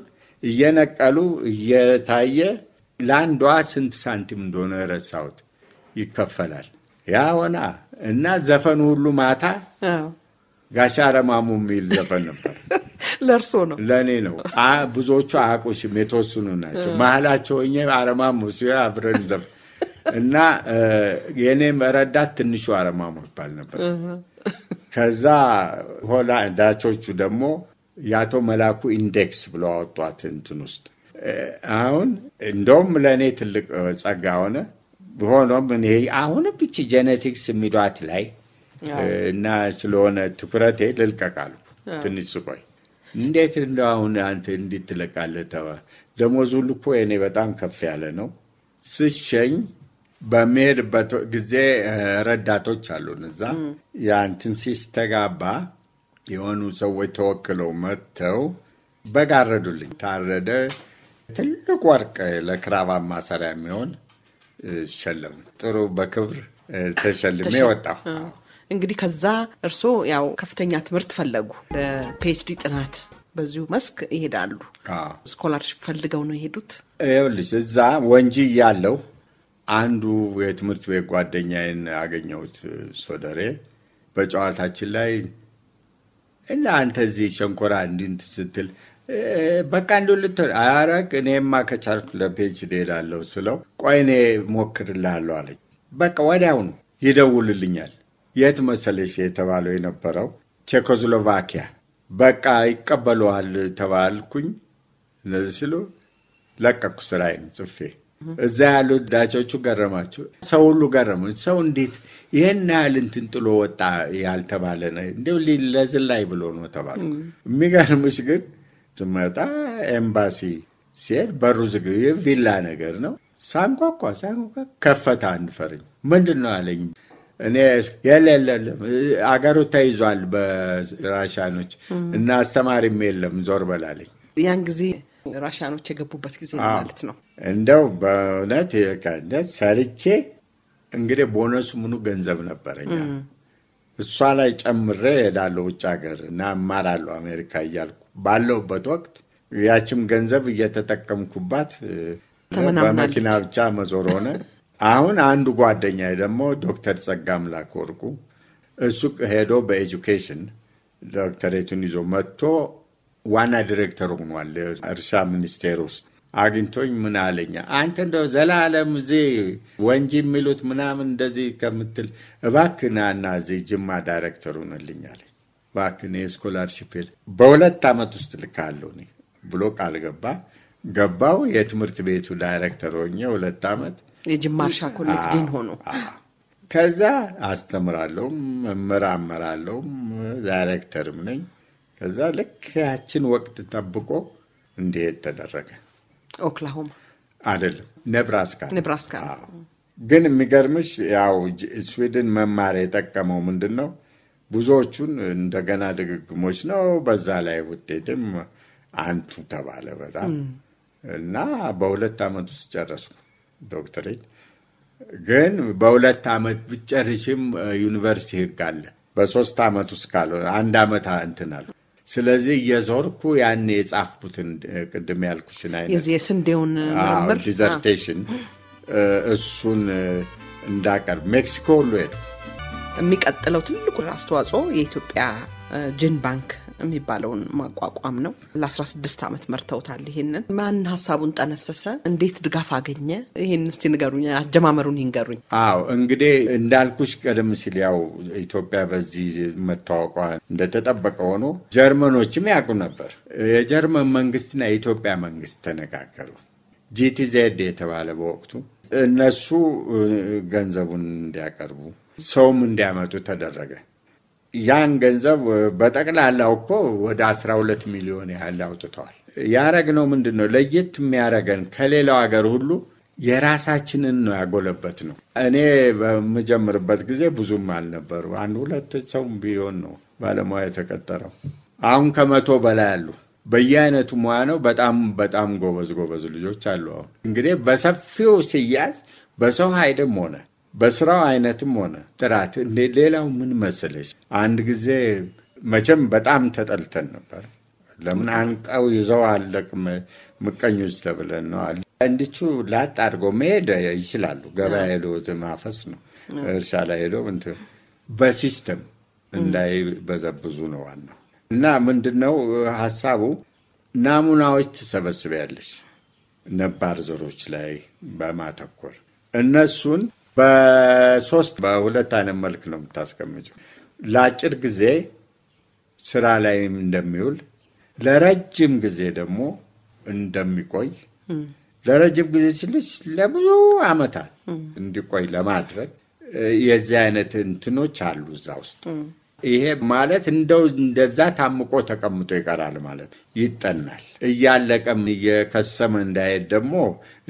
Speaker 2: እየነቀሉ እየታየ ለአንዷ ስንት ሳንቲም እንደሆነ ረሳሁት ይከፈላል። ያ ሆና እና ዘፈኑ ሁሉ ማታ ጋሻ ረማሙ የሚል ዘፈን ነበር። ለእርሶ ነው ለእኔ ነው። ብዙዎቹ አያውቁሽም፣ የተወሰኑ ናቸው። መሀላቸው ሆኜ አረማሙ ሲ አብረን ዘፍ እና የእኔም መረዳት ትንሹ አረማሙ ይባል ነበር። ከዛ ሆላንዳቾቹ ደግሞ የአቶ መላኩ ኢንዴክስ ብሎ አወጧት እንትን ውስጥ አሁን እንደውም ለእኔ ትልቅ ጸጋ ሆነ። ሆኖም ይሄ አሁን ብቻ ጄኔቲክስ የሚሏት ላይ እና ስለሆነ ትኩረቴ ልልቀቃሉ ትንሽ ስቆይ እንዴት እንደ አሁን አንተ እንዲትለቃለህ ተባ ደሞዙ ልኮ የኔ በጣም ከፍ ያለ ነው። ስሸኝ በሚሄድበት ጊዜ ረዳቶች አሉን እዛ ያንትን ሲስተጋባ የሆኑ ሰዎች ተወክለው መጥተው በጋረዱልኝ። ታረደ ትልቅ ወርቅ ለክራባ ማሰሪያ የሚሆን ሸለሙ። ጥሩ በክብር ተሸልሜ ወጣሁ።
Speaker 1: እንግዲህ ከዛ እርስዎ ያው ከፍተኛ ትምህርት ፈለጉ። ለፒኤችዲ ጥናት በዚሁ መስክ ይሄዳሉ። ስኮላርሽፕ ፈልገው ነው የሄዱት?
Speaker 2: ይኸውልሽ እዛ ወንጂ ያለው አንዱ የትምህርት ቤት ጓደኛዬን አገኘሁት። ሶደሬ በጨዋታችን ላይ እና አንተ እዚህ ሸንኮራ እንድንት ስትል በቃ እንዲሁ ልትሆን አረግ እኔማ ከቻልኩ ለፔጅ እሄዳለሁ ስለው ቆይኔ እኔ ሞክርልሃለሁ አለኝ። በቃ ወዲያውኑ ይደውልልኛል። የት መሰለሽ የተባለው የነበረው ቼኮስሎቫኪያ። በቃ ይቀበለዋል ተባልኩኝ። እነዚህ ሲሉ ለቀኩ ስራዬን ጽፌ እዛ ያሉ ዳቾቹ ገረማቸው፣ ሰው ሁሉ ገረሙ። ሰው እንዴት ይህን ያህል እንትን ጥሎ ወጣ ያልተባለ እንዲ ለዝላይ ብሎ ነው ተባለ። የሚገርምሽ ግን ስመጣ ኤምባሲ ሲሄድ በሩ ዝግ ቪላ ነገር ነው። ሳንኳኳ ሳንኳ ከፈታ አንድ ፈረኝ ምንድን ነው አለኝ። እኔ የለለለም አገሩ ተይዟል በራሻኖች እና አስተማሪም የለም ዞር በላለኝ
Speaker 1: ያን ጊዜ ራሽያኖች የገቡበት ጊዜ ማለት ነው።
Speaker 2: እንደው በእውነት ሰርቼ እንግዲህ ቦነሱ ምኑ ገንዘብ ነበረኛ እሷ ላይ ጨምሬ እሄዳለሁ ውጭ ሀገር እና እማራለሁ አሜሪካ እያልኩ ባለሁበት ወቅት ያችም ገንዘብ እየተጠቀምኩባት በመኪና ብቻ መዞር ሆነ። አሁን አንዱ ጓደኛ ደግሞ ዶክተር ጸጋ አምላክ ወርቁ እሱ ሄዶ በኤጁኬሽን ዶክተሬቱን ይዞ መጥቶ ዋና ዲሬክተር ሆኗል እርሻ ሚኒስቴር ውስጥ አግኝቶኝ ምን አለኝ፣ አንተ እንደው ዘላለም እዚህ ወንጂ የሚሉት ምናምን እንደዚህ ከምትል እባክና ናና እዚህ ጅማ ዳይሬክተር ሆንልኝ አለኝ። እባክህ የስኮላርሺፕ በሁለት ዓመት ውስጥ ልካለሁ ብሎ ቃል ገባ። ገባው የትምህርት ቤቱ ዳይሬክተር ሆኜ ሁለት ዓመት የጅማ እርሻ ኮሌጅ ሆኖ ከዛ አስተምራለሁም እመራመራለሁም ዳይሬክተርም ነኝ። ከዛ ልክ ያችን ወቅት ጠብቆ እንዲሄድ ተደረገ። ኦክላሆማ አይደለም፣ ነብራስካ ነብራስካ። ግን የሚገርምሽ ያው ስዊድን መማር የጠቀመው ምንድን ነው? ብዙዎቹን እንደገና ድግግሞች ነው። በዛ ላይ ውጤትም አንቱ ተባለ በጣም እና በሁለት ዓመት ውስጥ ጨረስኩ ዶክተሬት። ግን በሁለት ዓመት ብጨርሽም ዩኒቨርሲቲ ህግ አለ። በሶስት ዓመት ውስጥ ካልሆነ አንድ ዓመት እንትን አልኩ ስለዚህ እየዞርኩ ያኔ የጻፍኩትን ቅድም ያልኩሽን አይነት
Speaker 1: የስንዴውን ዲዘርቴሽን
Speaker 2: እሱን እንዳቀርብ ሜክሲኮ ሁሉ ሄድኩ። የሚቀጥለው ትልቁን አስተዋጽኦ
Speaker 1: የኢትዮጵያ ጅን ባንክ የሚባለውን ማቋቋም ነው። ለ16 ዓመት መርተውታል። ይሄንን ማን ሀሳቡን ጠነሰሰ? እንዴት ድጋፍ አገኘ? ይሄን እስቲ ንገሩኝ፣ አጀማመሩን ይንገሩኝ።
Speaker 2: አዎ እንግዲህ እንዳልኩሽ ቀደም ሲል ያው ኢትዮጵያ በዚህ መታወቋ እንደተጠበቀ ሆኖ ጀርመኖችም ያውቁ ነበር። የጀርመን መንግስትና የኢትዮጵያ መንግስት ተነጋገሩ። ጂቲዜድ የተባለ በወቅቱ እነሱ ገንዘቡን እንዲያቀርቡ ሰውም እንዲያመጡ ተደረገ። ያን ገንዘብ በጠቅላላው እኮ ወደ 12 ሚሊዮን ያህል አውጥተዋል። ያረግነው ምንድን ነው? ለየት የሚያረገን ከሌላው ሀገር ሁሉ የራሳችንን ነው ያጎለበት ነው። እኔ በምጀምርበት ጊዜ ብዙም አልነበሩ። አንድ ሁለት ሰው ቢሆን ነው ባለሙያ የተቀጠረው። አሁን ከመቶ በላይ አሉ። በየአይነቱ ሙያ ነው። በጣም በጣም ጎበዝ ጎበዝ ልጆች አሉ። አሁን እንግዲህ በሰፊው ሲያዝ በሰው ኃይልም ሆነ በስራው አይነትም ሆነ ጥራት። ሌላው ምን መሰለሽ፣ አንድ ጊዜ መቼም በጣም ተጠልተን ነበር። ለምን አንቀው ይዘው አለቅ ምቀኞች ተብለን ነው። አለ እንዲቹ ላጥ አድርጎ መሄድ ይችላሉ። ገበያ ሄዶ ማፈስ ነው፣ እርሻ ላይ ሄዶ በሲስተም እንዳይበዘብዙ ነው ዋና እና ምንድነው ሀሳቡ? ናሙናዎች ትሰበስቢያለሽ ነባር ዘሮች ላይ በማተኮር እነሱን በሶስት በሁለት አይነት መልክ ነው የምታስቀምጨው። ለአጭር ጊዜ ስራ ላይም እንደሚውል ለረጅም ጊዜ ደግሞ እንደሚቆይ ለረጅም ጊዜ ስልሽ ለብዙ አመታት እንዲቆይ ለማድረግ የዚህ አይነት እንትኖች አሉ እዛ ውስጥ። ይሄ ማለት እንደው እንደዛ ታምቆ ተቀምጦ ይቀራል ማለት ይጠናል። እያለቀም እየከሰመ እንዳይሄድ ደግሞ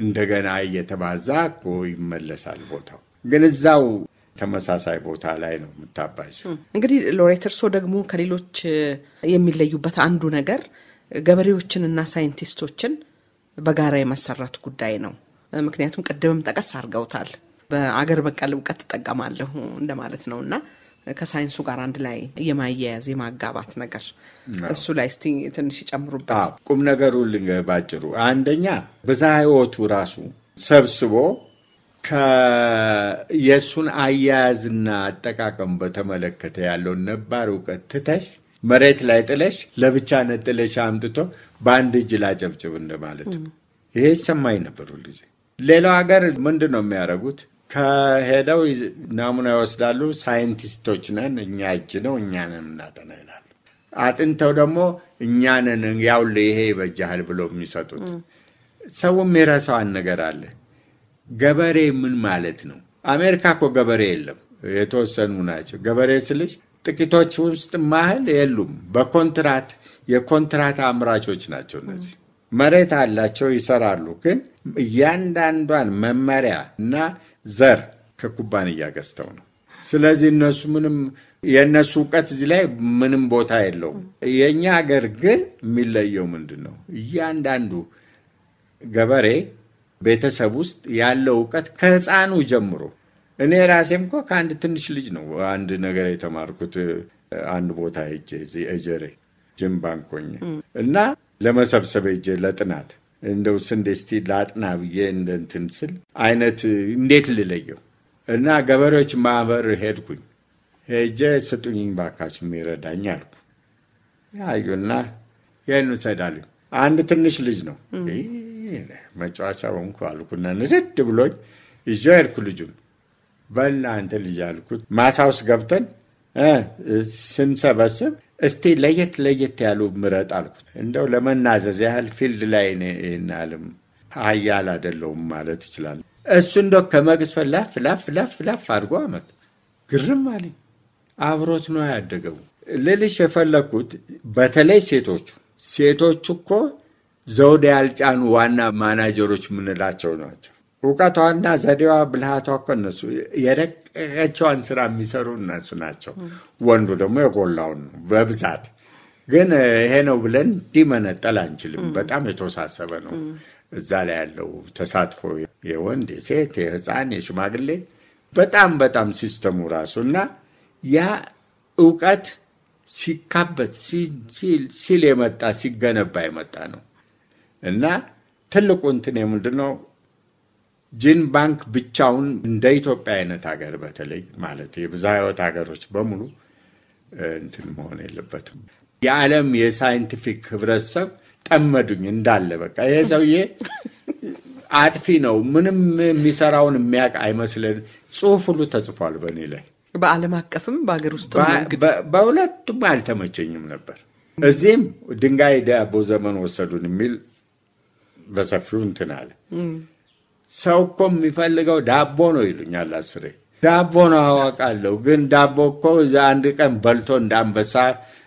Speaker 2: እንደገና እየተባዛ እኮ ይመለሳል። ቦታው ግን እዛው ተመሳሳይ ቦታ ላይ ነው የምታባዙ።
Speaker 1: እንግዲህ ሎሬት እርሶ ደግሞ ከሌሎች የሚለዩበት አንዱ ነገር ገበሬዎችንና ሳይንቲስቶችን በጋራ የመሰራት ጉዳይ ነው። ምክንያቱም ቅድምም ጠቀስ አድርገውታል። በአገር በቀል እውቀት ትጠቀማለሁ እንደማለት ነው እና ከሳይንሱ ጋር አንድ ላይ የማያያዝ የማጋባት ነገር እሱ ላይ እስቲ ትንሽ ይጨምሩበት።
Speaker 2: ቁም ነገሩ ልንገባጭሩ። አንደኛ ብዛ ህይወቱ ራሱ ሰብስቦ የእሱን አያያዝና አጠቃቀም በተመለከተ ያለውን ነባር እውቀት ትተሽ መሬት ላይ ጥለሽ ለብቻ ነጥለሽ አምጥቶ በአንድ እጅ ላጨብጭብ እንደማለት ነው። ይሄ ይሰማኝ ነበር ጊዜ። ሌላው ሀገር ምንድን ነው የሚያደርጉት? ከሄደው ናሙና ይወስዳሉ። ሳይንቲስቶች ነን እኛ እጅ ነው እኛንን እናጠና ይላሉ። አጥንተው ደግሞ እኛንን ያውል ይሄ ይበጃሃል ብሎ የሚሰጡት ሰውም የረሳዋን ነገር አለ። ገበሬ ምን ማለት ነው? አሜሪካ እኮ ገበሬ የለም፣ የተወሰኑ ናቸው። ገበሬ ስልሽ ጥቂቶች ውስጥ ማህል የሉም። በኮንትራት የኮንትራት አምራቾች ናቸው እነዚህ። መሬት አላቸው፣ ይሰራሉ። ግን እያንዳንዷን መመሪያ እና ዘር ከኩባንያ ገዝተው ነው። ስለዚህ እነሱ ምንም የእነሱ እውቀት እዚህ ላይ ምንም ቦታ የለውም። የእኛ ሀገር ግን የሚለየው ምንድን ነው? እያንዳንዱ ገበሬ ቤተሰብ ውስጥ ያለው እውቀት ከህፃኑ ጀምሮ እኔ ራሴም እኮ ከአንድ ትንሽ ልጅ ነው አንድ ነገር የተማርኩት። አንድ ቦታ ሄጄ እጀሬ ጅም እና ለመሰብሰብ ሄጄ ለጥናት እንደው ስንዴ እስቲ ላጥና ብዬ እንደ እንትን ስል አይነት እንዴት ልለየው እና ገበሬዎች ማህበር ሄድኩኝ። ሄጄ ስጡኝ ባካች የሚረዳኝ አልኩ። አዩና ይህን ውሰዳልኝ። አንድ ትንሽ ልጅ ነው መጫወቻ ወንኩ አልኩና ንድድ ብሎኝ ይዤ ሄድኩ ልጁን። አንተ ልጅ አልኩት ማሳ ውስጥ ገብተን ስንሰበስብ እስቲ ለየት ለየት ያሉ ምረጥ አልኩት። እንደው ለመናዘዝ ያህል ፊልድ ላይ ናልም አያል አደለውም ማለት ይችላል። እሱ እንደው ከመግስፈ ላፍ ላፍ ላፍ ላፍ አድርጎ አመት ግርም አለ። አብሮት ነው ያደገው። ልልሽ የፈለግኩት በተለይ ሴቶቹ ሴቶቹ እኮ ዘውድ ያልጫኑ ዋና ማናጀሮች የምንላቸው ናቸው። እውቀቷና ዘዴዋ ብልሃቷ እኮ እነሱ የረክ ቀቸዋን ስራ የሚሰሩ እነሱ ናቸው። ወንዱ ደግሞ የጎላውን በብዛት ግን ይሄ ነው ብለን እንዲመነጠል አንችልም። በጣም የተወሳሰበ ነው እዛ ላይ ያለው ተሳትፎ የወንድ የሴት የህፃን የሽማግሌ በጣም በጣም ሲስተሙ ራሱ እና ያ እውቀት ሲካበት ሲል የመጣ ሲገነባ የመጣ ነው እና ትልቁ እንትን የምንድን ነው ጂን ባንክ ብቻውን እንደ ኢትዮጵያ አይነት ሀገር በተለይ ማለት የብዝሃ ህይወት ሀገሮች በሙሉ እንትን መሆን የለበትም። የዓለም የሳይንቲፊክ ህብረተሰብ ጠመዱኝ እንዳለ በቃ ይሄ ሰውዬ አጥፊ ነው፣ ምንም የሚሰራውን የሚያውቅ አይመስለን። ጽሁፍ ሁሉ ተጽፏል በእኔ ላይ
Speaker 1: በዓለም አቀፍም በሀገር ውስጥ
Speaker 2: በሁለቱም አልተመቸኝም ነበር። እዚህም ድንጋይ ዳቦ ዘመን ወሰዱን የሚል በሰፊው እንትን አለ። ሰው እኮ የሚፈልገው ዳቦ ነው ይሉኛል አስሬ። ዳቦ ነው አዋቃለሁ፣ ግን ዳቦ እኮ እዛ አንድ ቀን በልቶ እንደ አንበሳ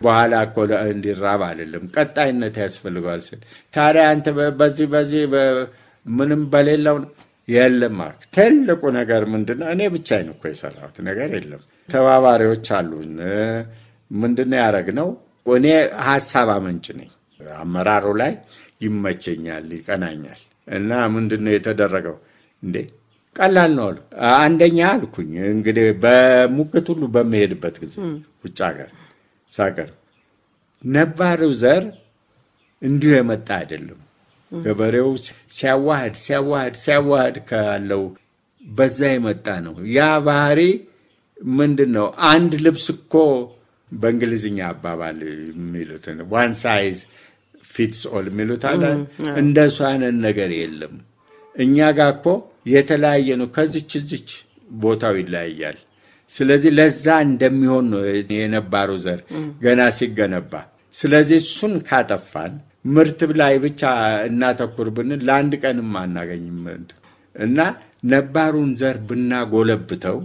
Speaker 2: በኋላ እኮ እንዲራብ አይደለም፣ ቀጣይነት ያስፈልገዋል ስል ታዲያ አንተ በዚህ በዚህ ምንም በሌለው የለም ማርክ። ትልቁ ነገር ምንድነው? እኔ ብቻዬን እኮ የሰራሁት ነገር የለም፣ ተባባሪዎች አሉን። ምንድነው ያደረግነው? እኔ ሀሳብ አመንጭ ነኝ፣ አመራሩ ላይ ይመቸኛል፣ ይቀናኛል እና ምንድን ነው የተደረገው? እንዴ ቀላል ነው አሉ። አንደኛ አልኩኝ እንግዲህ በሙግት ሁሉ በምሄድበት ጊዜ ውጭ ሀገር ሳገር ነባሪው ዘር እንዲሁ የመጣ አይደለም። ገበሬው ሲያዋህድ ሲያዋህድ ሲያዋህድ ካለው በዛ የመጣ ነው። ያ ባህሪ ምንድን ነው? አንድ ልብስ እኮ በእንግሊዝኛ አባባል የሚሉትን ዋን ሳይዝ ፊትስ ኦል የሚሉት አለ። እንደሱ አይነት ነገር የለም። እኛ ጋር እኮ የተለያየ ነው። ከዚች እዚች ቦታው ይለያያል። ስለዚህ ለዛ እንደሚሆን ነው የነባሩ ዘር ገና ሲገነባ። ስለዚህ እሱን ካጠፋን ምርት ላይ ብቻ እናተኩር ብንል ለአንድ ቀንም አናገኝም እና ነባሩን ዘር ብናጎለብተው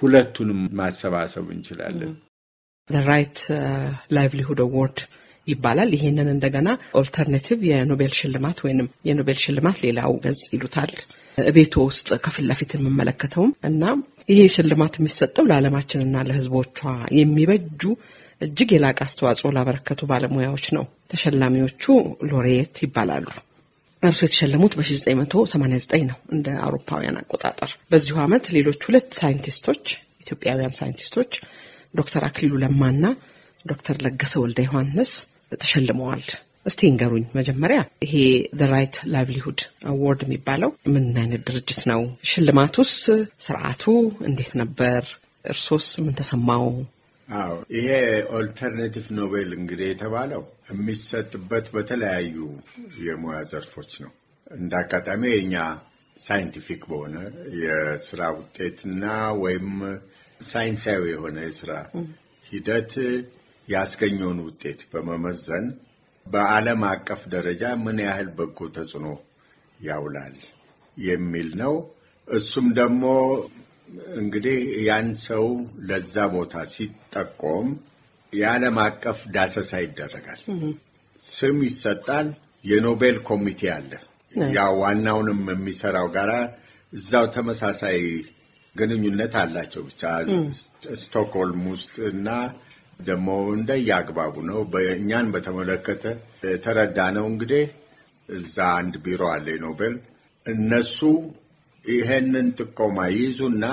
Speaker 2: ሁለቱንም ማሰባሰብ እንችላለን።
Speaker 1: ራይት ላይቭሊሁድ አዋርድ ይባላል። ይሄንን እንደገና ኦልተርኔቲቭ የኖቤል ሽልማት ወይንም የኖቤል ሽልማት ሌላው ገጽ ይሉታል። ቤቱ ውስጥ ከፊት ለፊት የምመለከተውም እና ይሄ ሽልማት የሚሰጠው ለዓለማችንና ለሕዝቦቿ የሚበጁ እጅግ የላቀ አስተዋጽኦ ላበረከቱ ባለሙያዎች ነው። ተሸላሚዎቹ ሎሬት ይባላሉ። እርሱ የተሸለሙት በ1989 ነው እንደ አውሮፓውያን አቆጣጠር። በዚሁ ዓመት ሌሎች ሁለት ሳይንቲስቶች ኢትዮጵያውያን ሳይንቲስቶች ዶክተር አክሊሉ ለማና ዶክተር ለገሰ ወልደ ዮሐንስ ተሸልመዋል። እስቲ እንገሩኝ መጀመሪያ ይሄ ዘ ራይት ላይቭሊሁድ አዋርድ የሚባለው ምን አይነት ድርጅት ነው? ሽልማቱስ ስርዓቱ እንዴት ነበር? እርሶስ ምን ተሰማው?
Speaker 2: አዎ ይሄ ኦልተርኔቲቭ ኖቤል እንግዲህ የተባለው የሚሰጥበት በተለያዩ የሙያ ዘርፎች ነው። እንደ አጋጣሚ የኛ ሳይንቲፊክ በሆነ የስራ ውጤትና ወይም ሳይንሳዊ የሆነ የስራ ሂደት ያስገኘውን ውጤት በመመዘን በዓለም አቀፍ ደረጃ ምን ያህል በጎ ተጽዕኖ ያውላል የሚል ነው። እሱም ደግሞ እንግዲህ ያን ሰው ለዛ ቦታ ሲጠቆም የዓለም አቀፍ ዳሰሳ ይደረጋል። ስም ይሰጣል። የኖቤል ኮሚቴ አለ። ያ ዋናውንም የሚሰራው ጋራ እዛው ተመሳሳይ ግንኙነት አላቸው። ብቻ ስቶክሆልም ውስጥ እና ደግሞ እንደየአግባቡ ነው። እኛን በተመለከተ ተረዳ ነው። እንግዲህ እዛ አንድ ቢሮ አለ ኖቤል። እነሱ ይሄንን ጥቆማ ይይዙና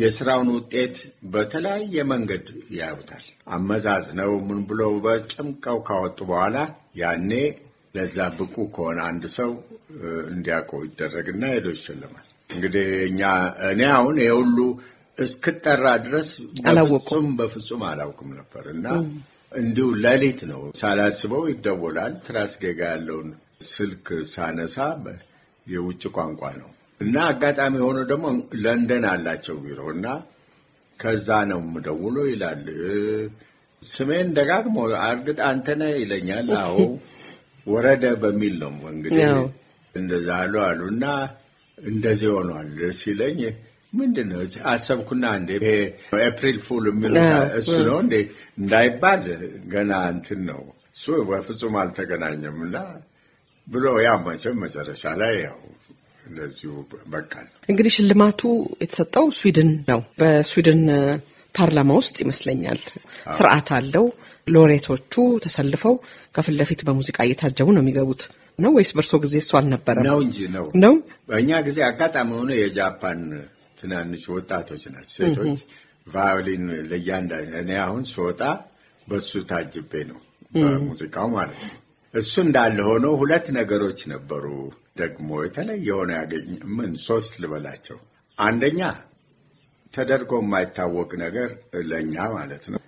Speaker 2: የስራውን ውጤት በተለያየ መንገድ ያዩታል። ነው ምን ብሎ በጭምቀው ካወጡ በኋላ ያኔ ለዛ ብቁ ከሆነ አንድ ሰው እንዲያውቀው ይደረግና ሄዶ ይሸልማል። እንግዲህ እኛ እኔ አሁን የሁሉ እስክጠራ ድረስ አላወቅኩም፣ በፍጹም አላውቅም ነበር እና እንዲሁ ሌሊት ነው ሳላስበው ይደወላል። ትራስ ጌጋ ያለውን ስልክ ሳነሳ የውጭ ቋንቋ ነው እና አጋጣሚ ሆኖ ደግሞ ለንደን አላቸው ቢሮ እና ከዛ ነው ምደውሎ ይላል። ስሜን ደጋግሞ እርግጥ አንተነ ይለኛል። አዎ ወረደ በሚል ነው እንግዲህ እንደዛ አሉ አሉ እና እንደዚህ ሆኗል ሲለኝ ምንድን ነው አሰብኩና፣ እንደ ኤፕሪል ፉል የሚሉት እሱ ነው እንደ እንዳይባል ገና እንትን ነው እሱ በፍጹም አልተገናኘም። እና ብሎ ያ መጨረሻ ላይ ያው እንደዚሁ በቃል
Speaker 1: እንግዲህ ሽልማቱ የተሰጠው ስዊድን ነው። በስዊድን ፓርላማ ውስጥ ይመስለኛል ስርዓት አለው። ሎሬቶቹ ተሰልፈው ከፊት ለፊት በሙዚቃ እየታጀቡ ነው የሚገቡት ነው ወይስ በእርሶ ጊዜ እሱ አልነበረም? ነው እንጂ
Speaker 2: ነው ነው በእኛ ጊዜ አጋጣሚ ሆነ የጃፓን ትናንሽ ወጣቶች ናቸው ሴቶች ቫዮሊን ለእያንዳንዱ እኔ አሁን ስወጣ በሱ ታጅቤ ነው
Speaker 3: በሙዚቃው
Speaker 2: ማለት ነው። እሱ እንዳለ ሆኖ ሁለት ነገሮች ነበሩ ደግሞ የተለየ ሆነ ያገኝ ምን ሶስት ልበላቸው። አንደኛ ተደርጎ የማይታወቅ ነገር ለእኛ ማለት ነው።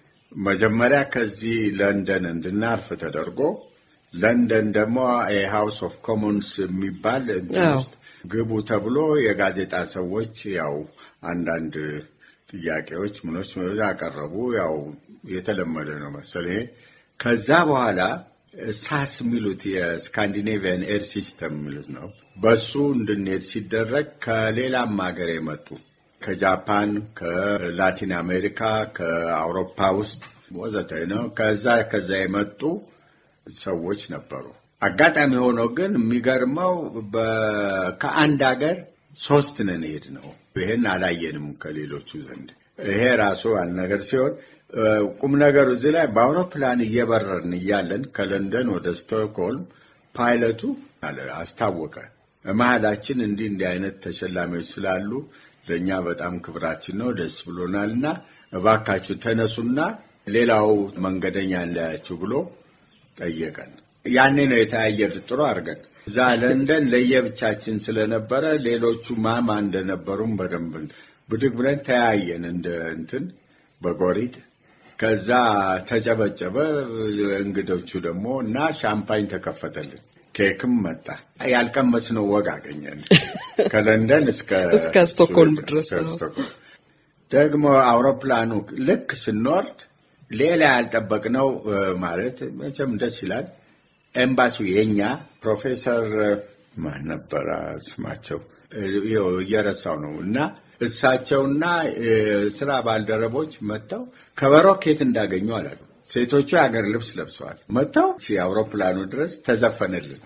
Speaker 2: መጀመሪያ ከዚህ ለንደን እንድናርፍ ተደርጎ ለንደን ደግሞ የሃውስ ኦፍ ኮሞንስ የሚባል እንትን ውስጥ ግቡ ተብሎ የጋዜጣ ሰዎች ያው አንዳንድ ጥያቄዎች ምኖች ያቀረቡ ያው የተለመደ ነው መሰለኝ። ከዛ በኋላ ሳስ የሚሉት የስካንዲኔቪያን ኤር ሲስተም የሚሉት ነው። በሱ እንድንሄድ ሲደረግ ከሌላም ሀገር የመጡ ከጃፓን፣ ከላቲን አሜሪካ፣ ከአውሮፓ ውስጥ ወዘተ ነው። ከዛ ከዛ የመጡ ሰዎች ነበሩ። አጋጣሚ ሆኖ ግን የሚገርመው ከአንድ ሀገር ሶስት ነን ሄድ ነው። ይህን አላየንም ከሌሎቹ ዘንድ። ይሄ ራሱ አንድ ነገር ሲሆን ቁም ነገሩ እዚህ ላይ በአውሮፕላን እየበረርን እያለን ከለንደን ወደ ስቶክሆልም ፓይለቱ አስታወቀ መሀላችን እንዲህ እንዲህ አይነት ተሸላሚዎች ስላሉ ለእኛ በጣም ክብራችን ነው፣ ደስ ብሎናል እና እባካችሁ ተነሱና ሌላው መንገደኛ እንዳያችሁ ብሎ ጠየቀን። ያኔ ነው የተያየድ ጥሩ አድርገን እዛ ለንደን ለየብቻችን ስለነበረ ሌሎቹ ማማ እንደነበሩም በደንብ ብድግ ብለን ተያየን እንደ እንትን በጎሪጥ ከዛ ተጨበጨበ። እንግዶቹ ደግሞ እና ሻምፓኝ ተከፈተልን፣ ኬክም መጣ። ያልቀመስነው ወግ አገኘን ከለንደን እስከ ስቶክሆልም ድረስ ደግሞ አውሮፕላኑ ልክ ስንወርድ ሌላ ያልጠበቅነው ማለት መቼም ደስ ይላል። ኤምባሲው የእኛ ፕሮፌሰር ማን ነበረ ስማቸው? እየረሳው ነው እና እሳቸውና ስራ ባልደረቦች መጥተው ከበሮ ኬት እንዳገኙ አላሉ። ሴቶቹ የሀገር ልብስ ለብሰዋል። መጥተው አውሮፕላኑ ድረስ ተዘፈነልን።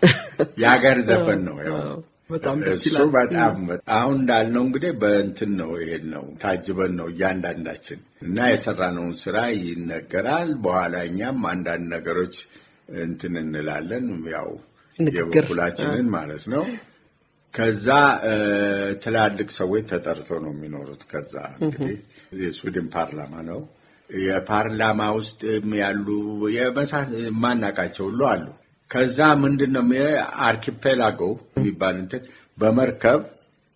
Speaker 2: የሀገር ዘፈን ነው እሱ። በጣም አሁን እንዳልነው እንግዲህ በእንትን ነው ይሄን ነው ታጅበን ነው እያንዳንዳችን እና የሰራነውን ስራ ይነገራል። በኋላ እኛም አንዳንድ ነገሮች እንትን እንላለን ያው የበኩላችንን ማለት ነው። ከዛ ትላልቅ ሰዎች ተጠርቶ ነው የሚኖሩት። ከዛ እንግዲህ የስዊድን ፓርላማ ነው። የፓርላማ ውስጥም ያሉ የማናቃቸው ሁሉ አሉ። ከዛ ምንድን ነው አርኪፔላጎ የሚባል እንትን በመርከብ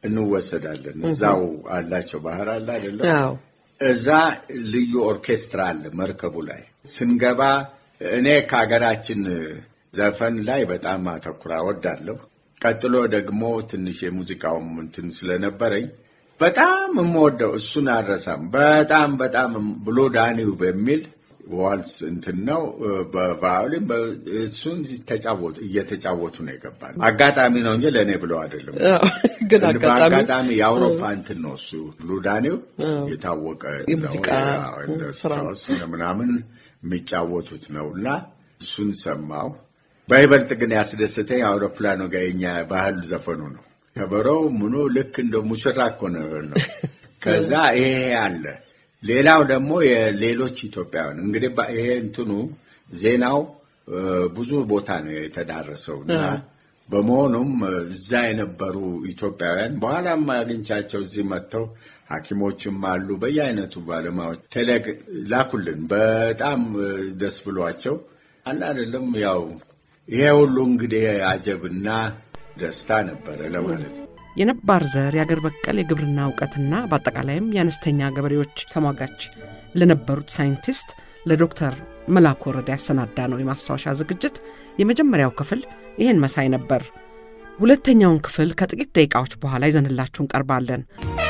Speaker 2: እንወሰዳለን። እዛው አላቸው ባህር አለ አይደለም። እዛ ልዩ ኦርኬስትራ አለ መርከቡ ላይ ስንገባ እኔ ከሀገራችን ዘፈን ላይ በጣም አተኩራ ወዳለሁ። ቀጥሎ ደግሞ ትንሽ የሙዚቃውም እንትን ስለነበረኝ በጣም የምወደው እሱን አረሳም። በጣም በጣም ብሎ ዳኒው በሚል ዋልስ እንትን ነው በቫዮሊን እሱን ተጫወቱ እየተጫወቱ ነው የገባነው። አጋጣሚ ነው እንጂ ለእኔ ብለው አይደለም። ግን አጋጣሚ የአውሮፓ እንትን ነው እሱ ብሉ ዳኒው የታወቀ ሙዚቃ ምናምን የሚጫወቱት ነውና እሱን ሰማው በይበልጥ ግን ያስደስተኝ አውሮፕላኑ ጋር የኛ ባህል ዘፈኑ ነው። ከበሮው ምኑ ልክ እንደ ሙሽራ እኮ ነው። ከዛ ይሄ አለ። ሌላው ደግሞ የሌሎች ኢትዮጵያውያን እንግዲህ ይሄ እንትኑ ዜናው ብዙ ቦታ ነው የተዳረሰው እና በመሆኑም እዛ የነበሩ ኢትዮጵያውያን በኋላም አግኝቻቸው እዚህ መጥተው ሐኪሞችም አሉ በየአይነቱ ባለሙያዎች ቴሌግ ላኩልን። በጣም ደስ ብሏቸው አለ አይደለም። ያው ይሄ ሁሉ እንግዲህ አጀብና ደስታ ነበረ ለማለት ነው።
Speaker 1: የነባር ዘር የአገር በቀል የግብርና እውቀትና በአጠቃላይም የአነስተኛ ገበሬዎች ተሟጋች ለነበሩት ሳይንቲስት ለዶክተር መላኩ ወረዳ ያሰናዳ ነው የማስታወሻ ዝግጅት የመጀመሪያው ክፍል ይህን መሳይ ነበር። ሁለተኛውን ክፍል ከጥቂት ደቂቃዎች በኋላ ይዘንላችሁ እንቀርባለን።